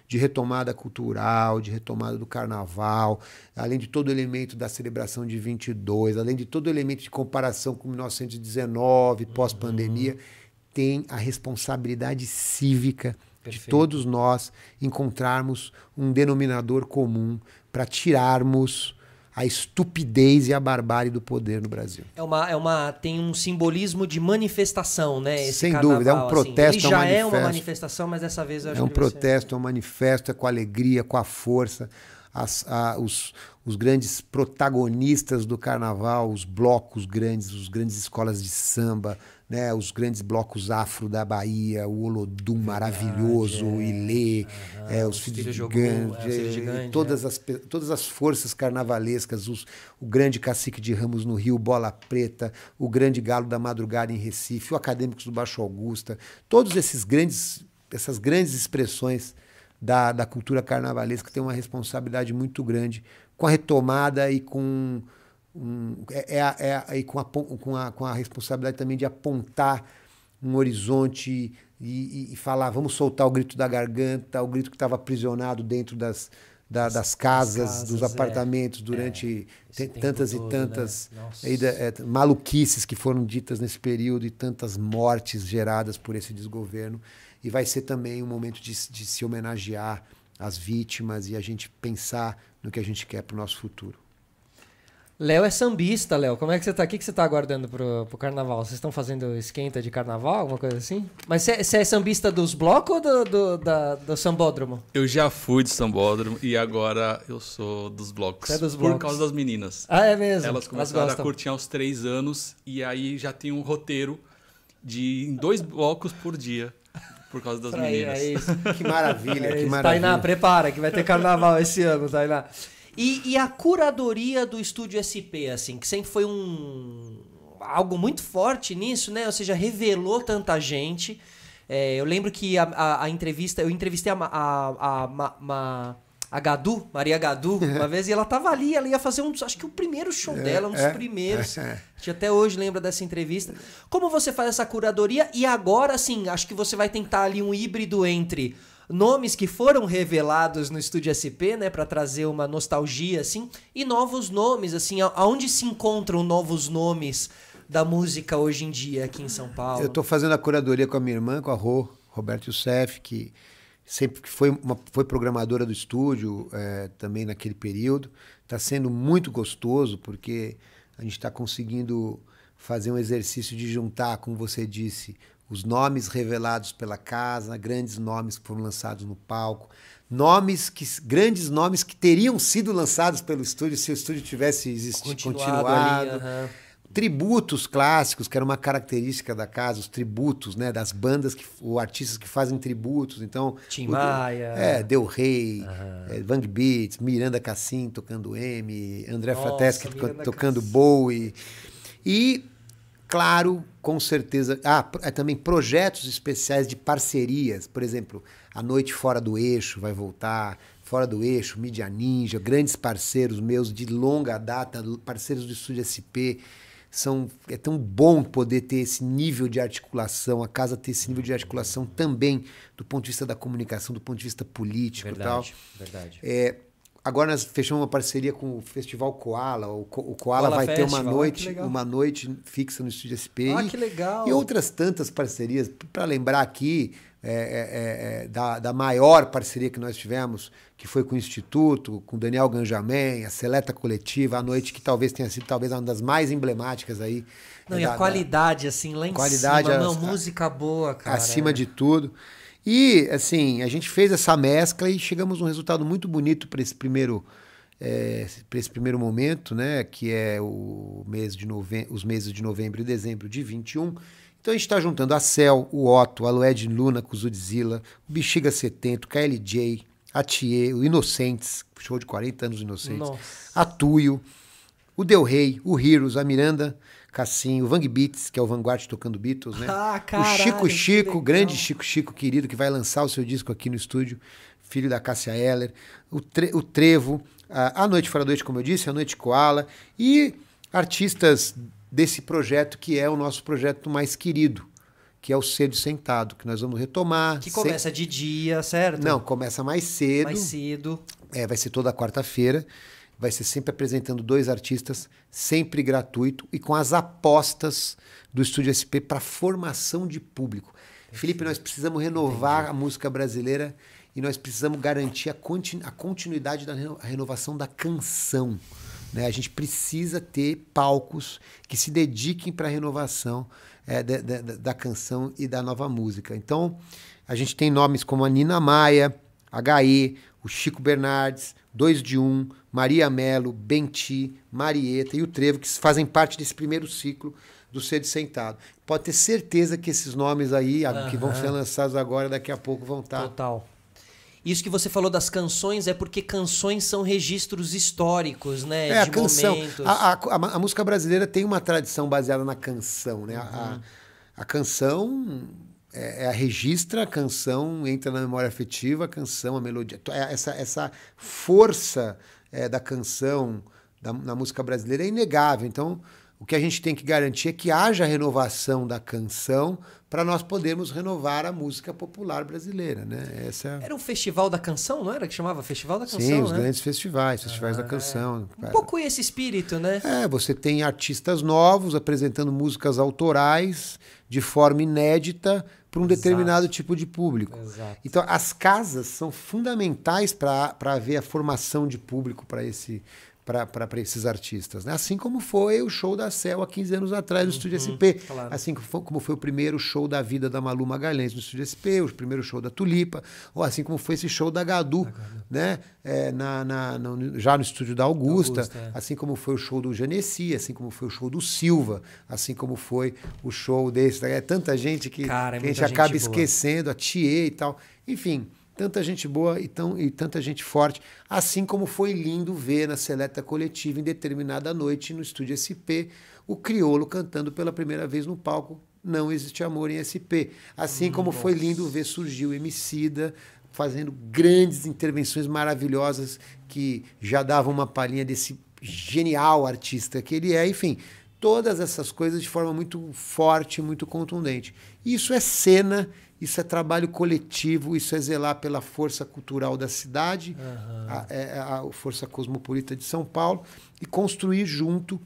de retomada cultural, de retomada do carnaval, além de todo o elemento da celebração de 22, além de todo o elemento de comparação com 1919, uhum. pós-pandemia, uhum. tem a responsabilidade cívica Perfeito. de todos nós encontrarmos um denominador comum para tirarmos a estupidez e a barbárie do poder no Brasil. É uma, é uma, tem um simbolismo de manifestação, né? Esse Sem carnaval, dúvida, é um assim. protesto, assim. Ele já é, um é uma manifestação, mas dessa vez eu é acho é um que protesto, é um manifesto, é com alegria, com a força. As, a, os, os grandes protagonistas do carnaval, os blocos grandes, os grandes escolas de samba, né, os grandes blocos afro da Bahia, o Olodum maravilhoso, é. o Ilê, ah, é, os Filhos Gigantes, é, gigante, todas, é. as, todas as forças carnavalescas, os, o grande cacique de Ramos no Rio, Bola Preta, o grande galo da madrugada em Recife, o Acadêmicos do Baixo Augusta, todos esses grandes, essas grandes expressões da, da cultura carnavalesca têm uma responsabilidade muito grande com a retomada e com um, é, é, é, com, a, com, a, com a responsabilidade também de apontar um horizonte e, e, e falar, vamos soltar o grito da garganta, o grito que estava aprisionado dentro das, da, das casas, casas, dos é. apartamentos, é, durante é, tantas e tantas né? é, maluquices que foram ditas nesse período e tantas mortes geradas por esse desgoverno. E vai ser também um momento de, de se homenagear às vítimas e a gente pensar no que a gente quer para o nosso futuro. Léo é sambista, Léo. Como é que você tá? O que, você tá aguardando pro, pro carnaval? Vocês estão fazendo esquenta de carnaval, alguma coisa assim? Mas você é sambista dos blocos ou do, do, da, do sambódromo? Eu já fui de sambódromo e agora eu sou dos blocos. é dos blocos. Por causa das meninas. Ah, é mesmo? Elas começaram Elas a curtir aos três anos e aí já tem um roteiro de dois blocos por dia por causa das pra meninas. É isso. que maravilha, é que maravilha. Tainá, prepara, que vai ter carnaval esse ano, Tainá. E, e, a curadoria do estúdio SP, assim, que sempre foi um algo muito forte nisso, né? Ou seja, revelou tanta gente. É, eu lembro que a, a, a, entrevista, eu entrevistei a, a, a, a Gadu, Maria Gadu, uma vez, e ela tava ali, ela ia fazer um dos, acho que o primeiro show é, dela, um dos é, primeiros. É, que é. até hoje lembra dessa entrevista. Como você faz essa curadoria? E agora, assim, acho que você vai tentar ali um híbrido entre nomes que foram revelados no Estúdio SP, né, para trazer uma nostalgia assim, e novos nomes assim, aonde se encontram novos nomes da música hoje em dia aqui em São Paulo? Eu estou fazendo a curadoria com a minha irmã, com a Rô, Roberto Youssef, que sempre foi uma, foi programadora do estúdio é, também naquele período. Está sendo muito gostoso porque a gente está conseguindo fazer um exercício de juntar, como você disse, os nomes revelados pela casa, grandes nomes que foram lançados no palco, nomes que grandes nomes que teriam sido lançados pelo estúdio se o estúdio tivesse existido, continuado. continuado. Ali, uhum. Tributos clássicos, que era uma característica da casa, os tributos, né, das bandas que ou artistas que fazem tributos, então Tim o, Maia, é, Del Rey, uhum. é, Van Beats, Miranda Cassim tocando M, André Nossa, Frateschi to, tocando Bowie. E Claro, com certeza. Ah, é também projetos especiais de parcerias. Por exemplo, A Noite Fora do Eixo vai voltar, Fora do Eixo, Mídia Ninja, grandes parceiros meus de longa data, parceiros do Estúdio SP. São, é tão bom poder ter esse nível de articulação, a casa ter esse nível de articulação também do ponto de vista da comunicação, do ponto de vista político verdade, e tal. Verdade. É, Agora nós fechamos uma parceria com o Festival Koala. O, o Koala, vai Festival. ter uma noite, ah, uma noite fixa no Estúdio SP. Ah, que legal! E outras tantas parcerias. Para lembrar aqui é, é, é, é, da, da maior parceria que nós tivemos, que foi com o Instituto, com Daniel Ganjamin, a Seleta Coletiva, a noite que talvez tenha sido talvez uma das mais emblemáticas aí. Não, é e da, a qualidade, da, assim, lá em qualidade, cima. Não, música boa, cara. Acima é. de tudo. E, assim, a gente fez essa mescla e chegamos a um resultado muito bonito para esse primeiro. É, para esse primeiro momento, né, que é o mês de os meses de novembro e dezembro de 21, então a gente está juntando a Cel, o Otto, a Lued Luna, Cuzudzilla, o Bexiga 70, o KLJ, a Thier, o Inocentes, show de 40 anos Inocentes, Nossa. a Tuyo, o Del Rey, o Heroes, a Miranda Cassinho, Vang Beats, que é o Vanguard tocando Beatles, né? Ah, caralho, o Chico Chico, grande Chico Chico querido, que vai lançar o seu disco aqui no estúdio, filho da Cássia Heller, o, tre o Trevo, a, a Noite Fora da Noite, como eu disse, a Noite Koala, e artistas desse projeto que é o nosso projeto mais querido, que é o Cedo Sentado, que nós vamos retomar. Que começa de dia, certo? Não, começa mais cedo. Mais cedo. É, vai ser toda quarta-feira vai ser sempre apresentando dois artistas, sempre gratuito e com as apostas do Estúdio SP para formação de público. Entendi. Felipe, nós precisamos renovar Entendi. a música brasileira e nós precisamos garantir a, continu a continuidade da reno a renovação da canção. Né? A gente precisa ter palcos que se dediquem para a renovação é, da, da canção e da nova música. Então, a gente tem nomes como a Nina Maia, He o Chico Bernardes, dois de um, Maria Melo, Benti, Marieta e o Trevo, que fazem parte desse primeiro ciclo do Ser Sentado. Pode ter certeza que esses nomes aí, uhum. que vão ser lançados agora, daqui a pouco vão estar. Tá Total. Isso que você falou das canções é porque canções são registros históricos, né? É, de a canção. Momentos. A, a, a, música brasileira tem uma tradição baseada na canção, né? Uhum. A, a, canção é, é, a registra, a canção entra na memória afetiva, a canção, a melodia. É, essa, essa força é, da canção, da, na música brasileira é inegável. Então, o que a gente tem que garantir é que haja renovação da canção para nós podermos renovar a música popular brasileira, né? Essa... Era um festival da canção, não era que chamava Festival da Canção, Sim, os né? grandes festivais, festivais ah, da canção. É. Um pouco esse espírito, né? É, você tem artistas novos apresentando músicas autorais de forma inédita para um Exato. determinado tipo de público. Exato. Então, as casas são fundamentais para haver a formação de público para esse para esses artistas. Né? Assim como foi o show da Cel há 15 anos atrás no uhum, Estúdio SP. Claro. Assim como foi o primeiro show da vida da Malu Magalhães no Estúdio SP, o primeiro show da Tulipa, ou assim como foi esse show da Gadu, né? É, na, na já no estúdio da Augusta, Augusta é. assim como foi o show do Genesi, assim como foi o show do Silva, assim como foi o show desse. Né? É tanta gente que, Cara, é que a gente acaba gente esquecendo, a Thier e tal. Enfim, Tanta gente boa e, tão, e tanta gente forte. Assim como foi lindo ver na seleta coletiva, em determinada noite, no estúdio SP, o Criolo cantando pela primeira vez no palco Não Existe Amor em SP. Assim como Nossa. foi lindo ver surgir o Emicida, fazendo grandes intervenções maravilhosas que já davam uma palhinha desse genial artista que ele é, enfim, todas essas coisas de forma muito forte, muito contundente. Isso é cena isso é trabalho coletivo, isso é zelar pela força cultural da cidade, uhum. a, é, é, a, força cosmopolita de São Paulo, e construir junto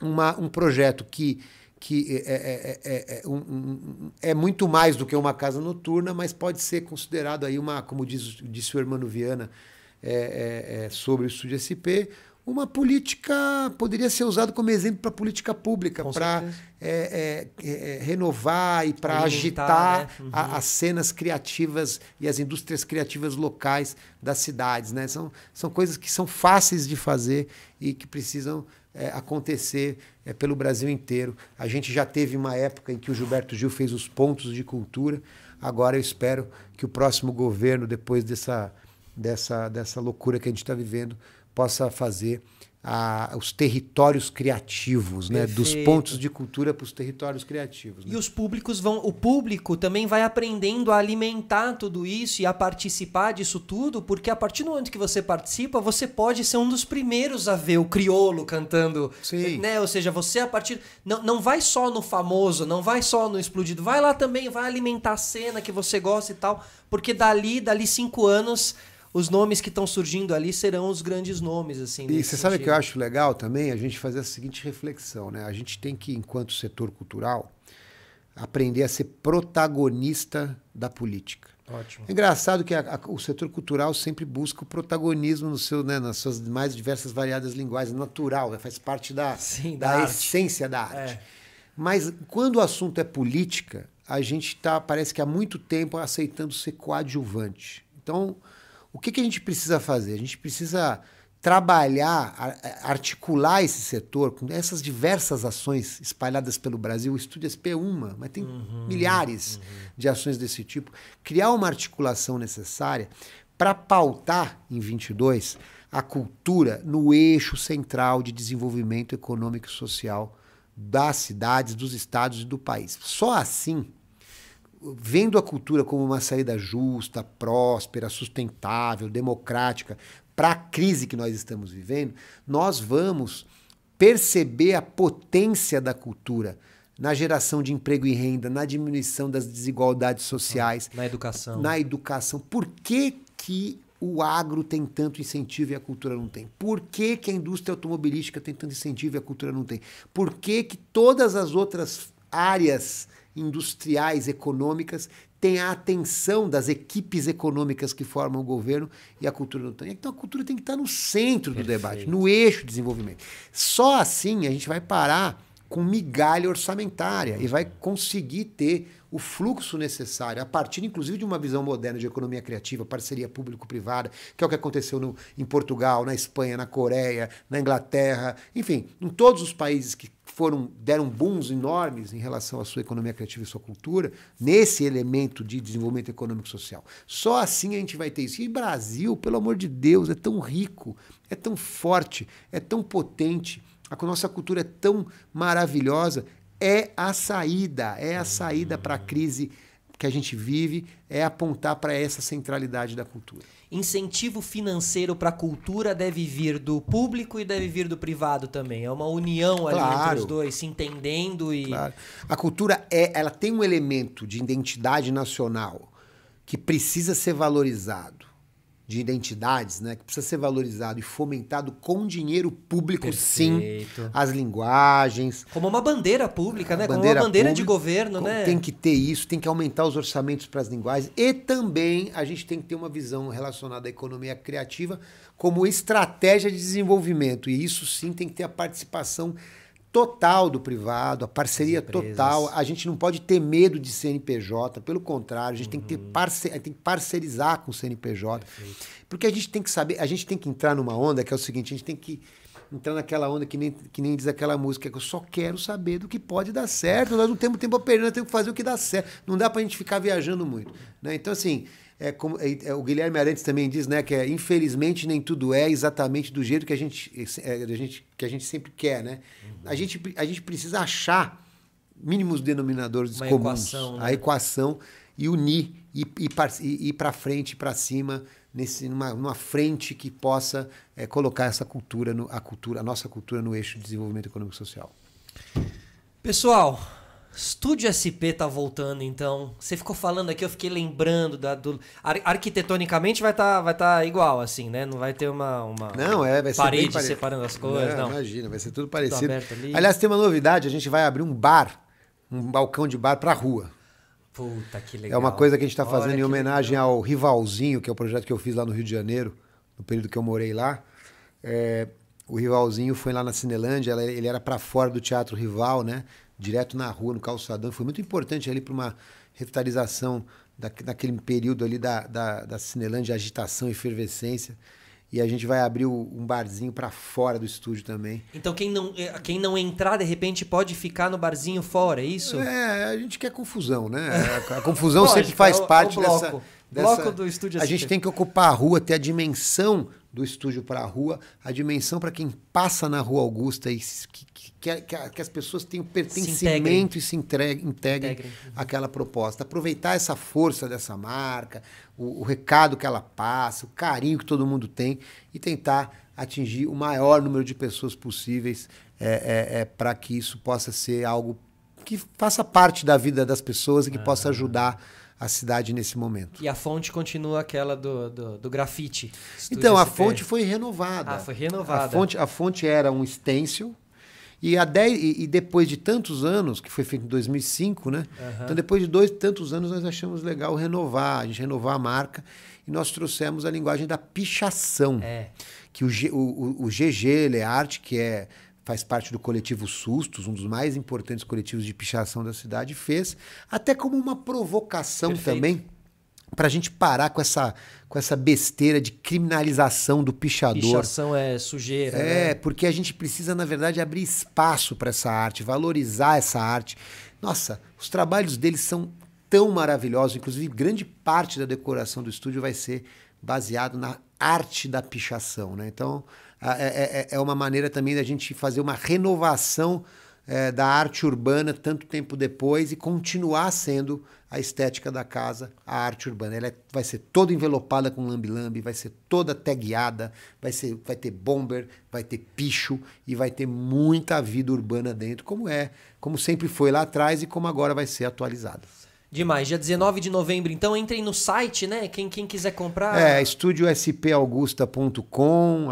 uma, um projeto que, que é, é, é, é, é um, é, muito mais do que uma casa noturna, mas pode ser considerado aí uma, como diz, disse o irmão Viana sobre o Estúdio SP, uma política poderia ser usado como exemplo para política pública, para é, é, é, é, renovar e para agitar né? uhum. a, as cenas criativas e as indústrias criativas locais das cidades. Né? São, são coisas que são fáceis de fazer e que precisam é, acontecer é, pelo Brasil inteiro. A gente já teve uma época em que o Gilberto Gil fez os pontos de cultura. Agora eu espero que o próximo governo, depois dessa, dessa, dessa loucura que a gente está vivendo, possa fazer a, os territórios criativos, né? Dos pontos de cultura para os territórios criativos. Né? E os públicos vão, o público também vai aprendendo a alimentar tudo isso e a participar disso tudo, porque a partir do momento que você participa, você pode ser um dos primeiros a ver o criolo cantando, Sim. né? Ou seja, você a partir não, não vai só no famoso, não vai só no explodido, vai lá também, vai alimentar a cena que você gosta e tal, porque dali, dali cinco anos os nomes que estão surgindo ali serão os grandes nomes. assim. E você sabe que eu acho legal também a gente fazer a seguinte reflexão, né? A gente tem que, enquanto setor cultural, aprender a ser protagonista da política. Ótimo. É engraçado que a, a, o setor cultural sempre busca o protagonismo no seu, né, nas suas mais diversas variadas linguagens, natural, né, faz parte da, Sim, da, da essência da arte. É. Mas quando o assunto é política, a gente está, parece que há muito tempo, aceitando ser coadjuvante. Então, o que, que a gente precisa fazer? A gente precisa trabalhar, articular esse setor com essas diversas ações espalhadas pelo Brasil. O Estúdio SP é uma, mas tem uhum, uhum, milhares uhum. de ações desse tipo. Criar uma articulação necessária para pautar em 22 a cultura no eixo central de desenvolvimento econômico e social das cidades, dos estados e do país. Só assim vendo a cultura como uma saída justa, próspera, sustentável, democrática para a crise que nós estamos vivendo, nós vamos perceber a potência da cultura na geração de emprego e renda, na diminuição das desigualdades sociais, na educação. Na educação. Por que que o agro tem tanto incentivo e a cultura não tem? Por que, que a indústria automobilística tem tanto incentivo e a cultura não tem? Por que, que todas as outras áreas industriais, econômicas, tem a atenção das equipes econômicas que formam o governo e a cultura não tem. Então a cultura tem que estar no centro do Perfeito. debate, no eixo do desenvolvimento. Só assim a gente vai parar com migalha orçamentária e vai conseguir ter o fluxo necessário, a partir inclusive de uma visão moderna de economia criativa, parceria público-privada, que é o que aconteceu no, em Portugal, na Espanha, na Coreia, na Inglaterra, enfim, em todos os países que foram deram booms enormes em relação à sua economia criativa e sua cultura, nesse elemento de desenvolvimento econômico e social. Só assim a gente vai ter isso. E Brasil, pelo amor de Deus, é tão rico, é tão forte, é tão potente, a nossa cultura é tão maravilhosa, é a saída, é a saída para a crise que a gente vive, é apontar para essa centralidade da cultura incentivo financeiro para a cultura deve vir do público e deve vir do privado também. É uma união claro. ali entre os dois, se entendendo e. Claro. A cultura é, ela tem um elemento de identidade nacional que precisa ser valorizado de identidades, né? Que precisa ser valorizado e fomentado com dinheiro público, Perfeito. sim. As linguagens. Como uma bandeira pública, né? Bandeira Como uma bandeira pública, de governo, né? Tem que ter isso, tem que aumentar os orçamentos para as linguagens. E também a gente tem que ter uma visão relacionada à economia criativa como estratégia de desenvolvimento. E isso sim tem que ter a participação total do privado, a parceria total. A gente não pode ter medo de CNPJ, pelo contrário, a gente uhum. tem, que ter uhum. parce, tem que parcerizar com o CNPJ. Perfeito. Porque a gente tem que saber, a gente tem que entrar numa onda que é o seguinte, a gente tem que entrar naquela onda que nem, que nem diz aquela música, que eu só quero saber do que pode dar certo. Nós não temos tempo a perder, nós temos que fazer o que dá certo. Não dá para a gente ficar viajando muito. Né? Então, assim, é como é, o Guilherme Arantes também diz, né, que é, infelizmente nem tudo é exatamente do jeito que a gente, é, a gente que a gente sempre quer, né? Uhum. A gente a gente precisa achar mínimos denominadores Uma comuns, equação, né? a equação e unir e ir para frente, para cima nesse numa, numa frente que possa é, colocar essa cultura no, a cultura a nossa cultura no eixo de desenvolvimento econômico e social. Pessoal, Estúdio SP tá voltando, então. Você ficou falando aqui, eu fiquei lembrando da do Ar arquitetonicamente vai estar tá, vai tá igual assim, né? Não vai ter uma, uma Não, é, vai ser parede separando as coisas, não, não. Imagina, vai ser tudo parecido. Tudo Aliás, tem uma novidade, a gente vai abrir um bar, um balcão de bar pra rua. Puta que legal. É uma coisa que a gente está fazendo Olha, em homenagem legal. ao Rivalzinho, que é o projeto que eu fiz lá no Rio de Janeiro, no período que eu morei lá. É, o Rivalzinho foi lá na Cinelândia, ele era para fora do Teatro Rival, né? direto na rua, no calçadão. Foi muito importante ali para uma revitalização da, daquele período ali da, da, da Cinelândia, agitação, efervescência. E a gente vai abrir um barzinho para fora do estúdio também. Então quem não, eh, quem não entrar, de repente, pode ficar no barzinho fora, é isso? É, a gente quer confusão, né? É. A, a confusão Lógico, sempre é faz parte é o, o bloco. dessa... Dessa, bloco do estúdio A gente tem que ocupar a rua, ter a dimensão do estúdio para a rua, a dimensão para quem passa na Rua Augusta e que que, que, que as pessoas tenham pertencimento se e se entreguem, integrem, àquela uhum. proposta. Aproveitar essa força dessa marca, o, o recado que ela passa, o carinho que todo mundo tem e tentar atingir o maior número de pessoas possíveis é, é, é, para que isso possa ser algo que faça parte da vida das pessoas e que ah. possa ajudar a cidade nesse momento. E a fonte continua aquela do, do, do grafite. então, a fonte foi renovada. Ah, foi renovada. A fonte, a fonte era um stencil, e, há dez, e, e, depois de tantos anos, que foi feito em 2005, né? Uhum. Então, depois de dois tantos anos, nós achamos legal renovar, a gente renovar a marca e nós trouxemos a linguagem da pichação. É. Que o, G, o, o, o GG Learte, é que é faz parte do coletivo Sustos, um dos mais importantes coletivos de pichação da cidade, fez até como uma provocação Perfeito. também para a gente parar com essa, com essa besteira de criminalização do pichador. Pichação é sujeira. É, né? porque a gente precisa, na verdade, abrir espaço para essa arte, valorizar essa arte. Nossa, os trabalhos deles são tão maravilhosos, inclusive grande parte da decoração do estúdio vai ser baseado na arte da pichação. Né? Então, é, é, é uma maneira também da gente fazer uma renovação é, da arte urbana tanto tempo depois e continuar sendo a estética da casa, a arte urbana. Ela é, vai ser toda envelopada com lambi-lambi, vai ser toda tagueada, vai, ser, vai ter bomber, vai ter picho e vai ter muita vida urbana dentro, como é, como sempre foi lá atrás e como agora vai ser atualizado. Demais. Dia 19 de novembro, então, entrem no site, né? Quem, quem quiser comprar. É, estúdiospaugusta.com,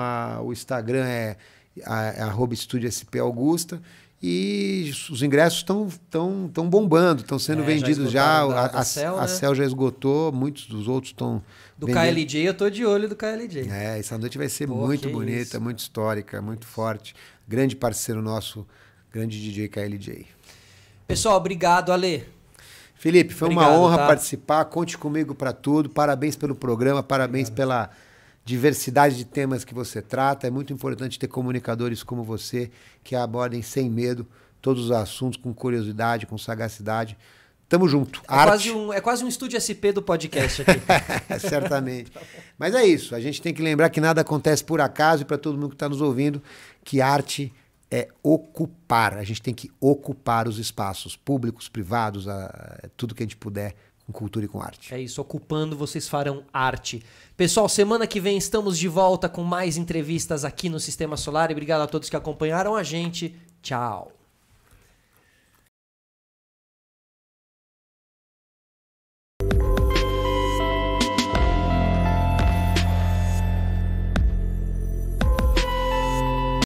o Instagram é, é arroba estúdio SP Augusta e os ingressos estão tão, tão bombando, estão sendo é, vendidos já. já da, a, Cell a, né? a Cel já esgotou, muitos dos outros estão. Do vendendo. KLJ, eu tô de olho do KLJ. É, essa noite vai ser Pô, muito bonita, isso. muito histórica, muito forte. Grande parceiro nosso, grande DJ KLJ. Pessoal, obrigado, Ale. Felipe, foi obrigado, uma honra tá? participar. Conte comigo para tudo. Parabéns pelo programa, parabéns obrigado. pela diversidade de temas que você trata. É muito importante ter comunicadores como você que abordem sem medo todos os assuntos com curiosidade, com sagacidade. Tamo junto. É, Arte. Quase um, é quase um estúdio SP do podcast aqui. Certamente. Mas é isso. A gente tem que lembrar que nada acontece por acaso e para todo mundo que está nos ouvindo, que arte é ocupar. A gente tem que ocupar os espaços públicos, privados, a, tudo que a gente puder com cultura e com arte. É isso, ocupando vocês farão arte. Pessoal, semana que vem estamos de volta com mais entrevistas aqui no Sistema Solar. E Obrigado a todos que acompanharam a gente. Tchau.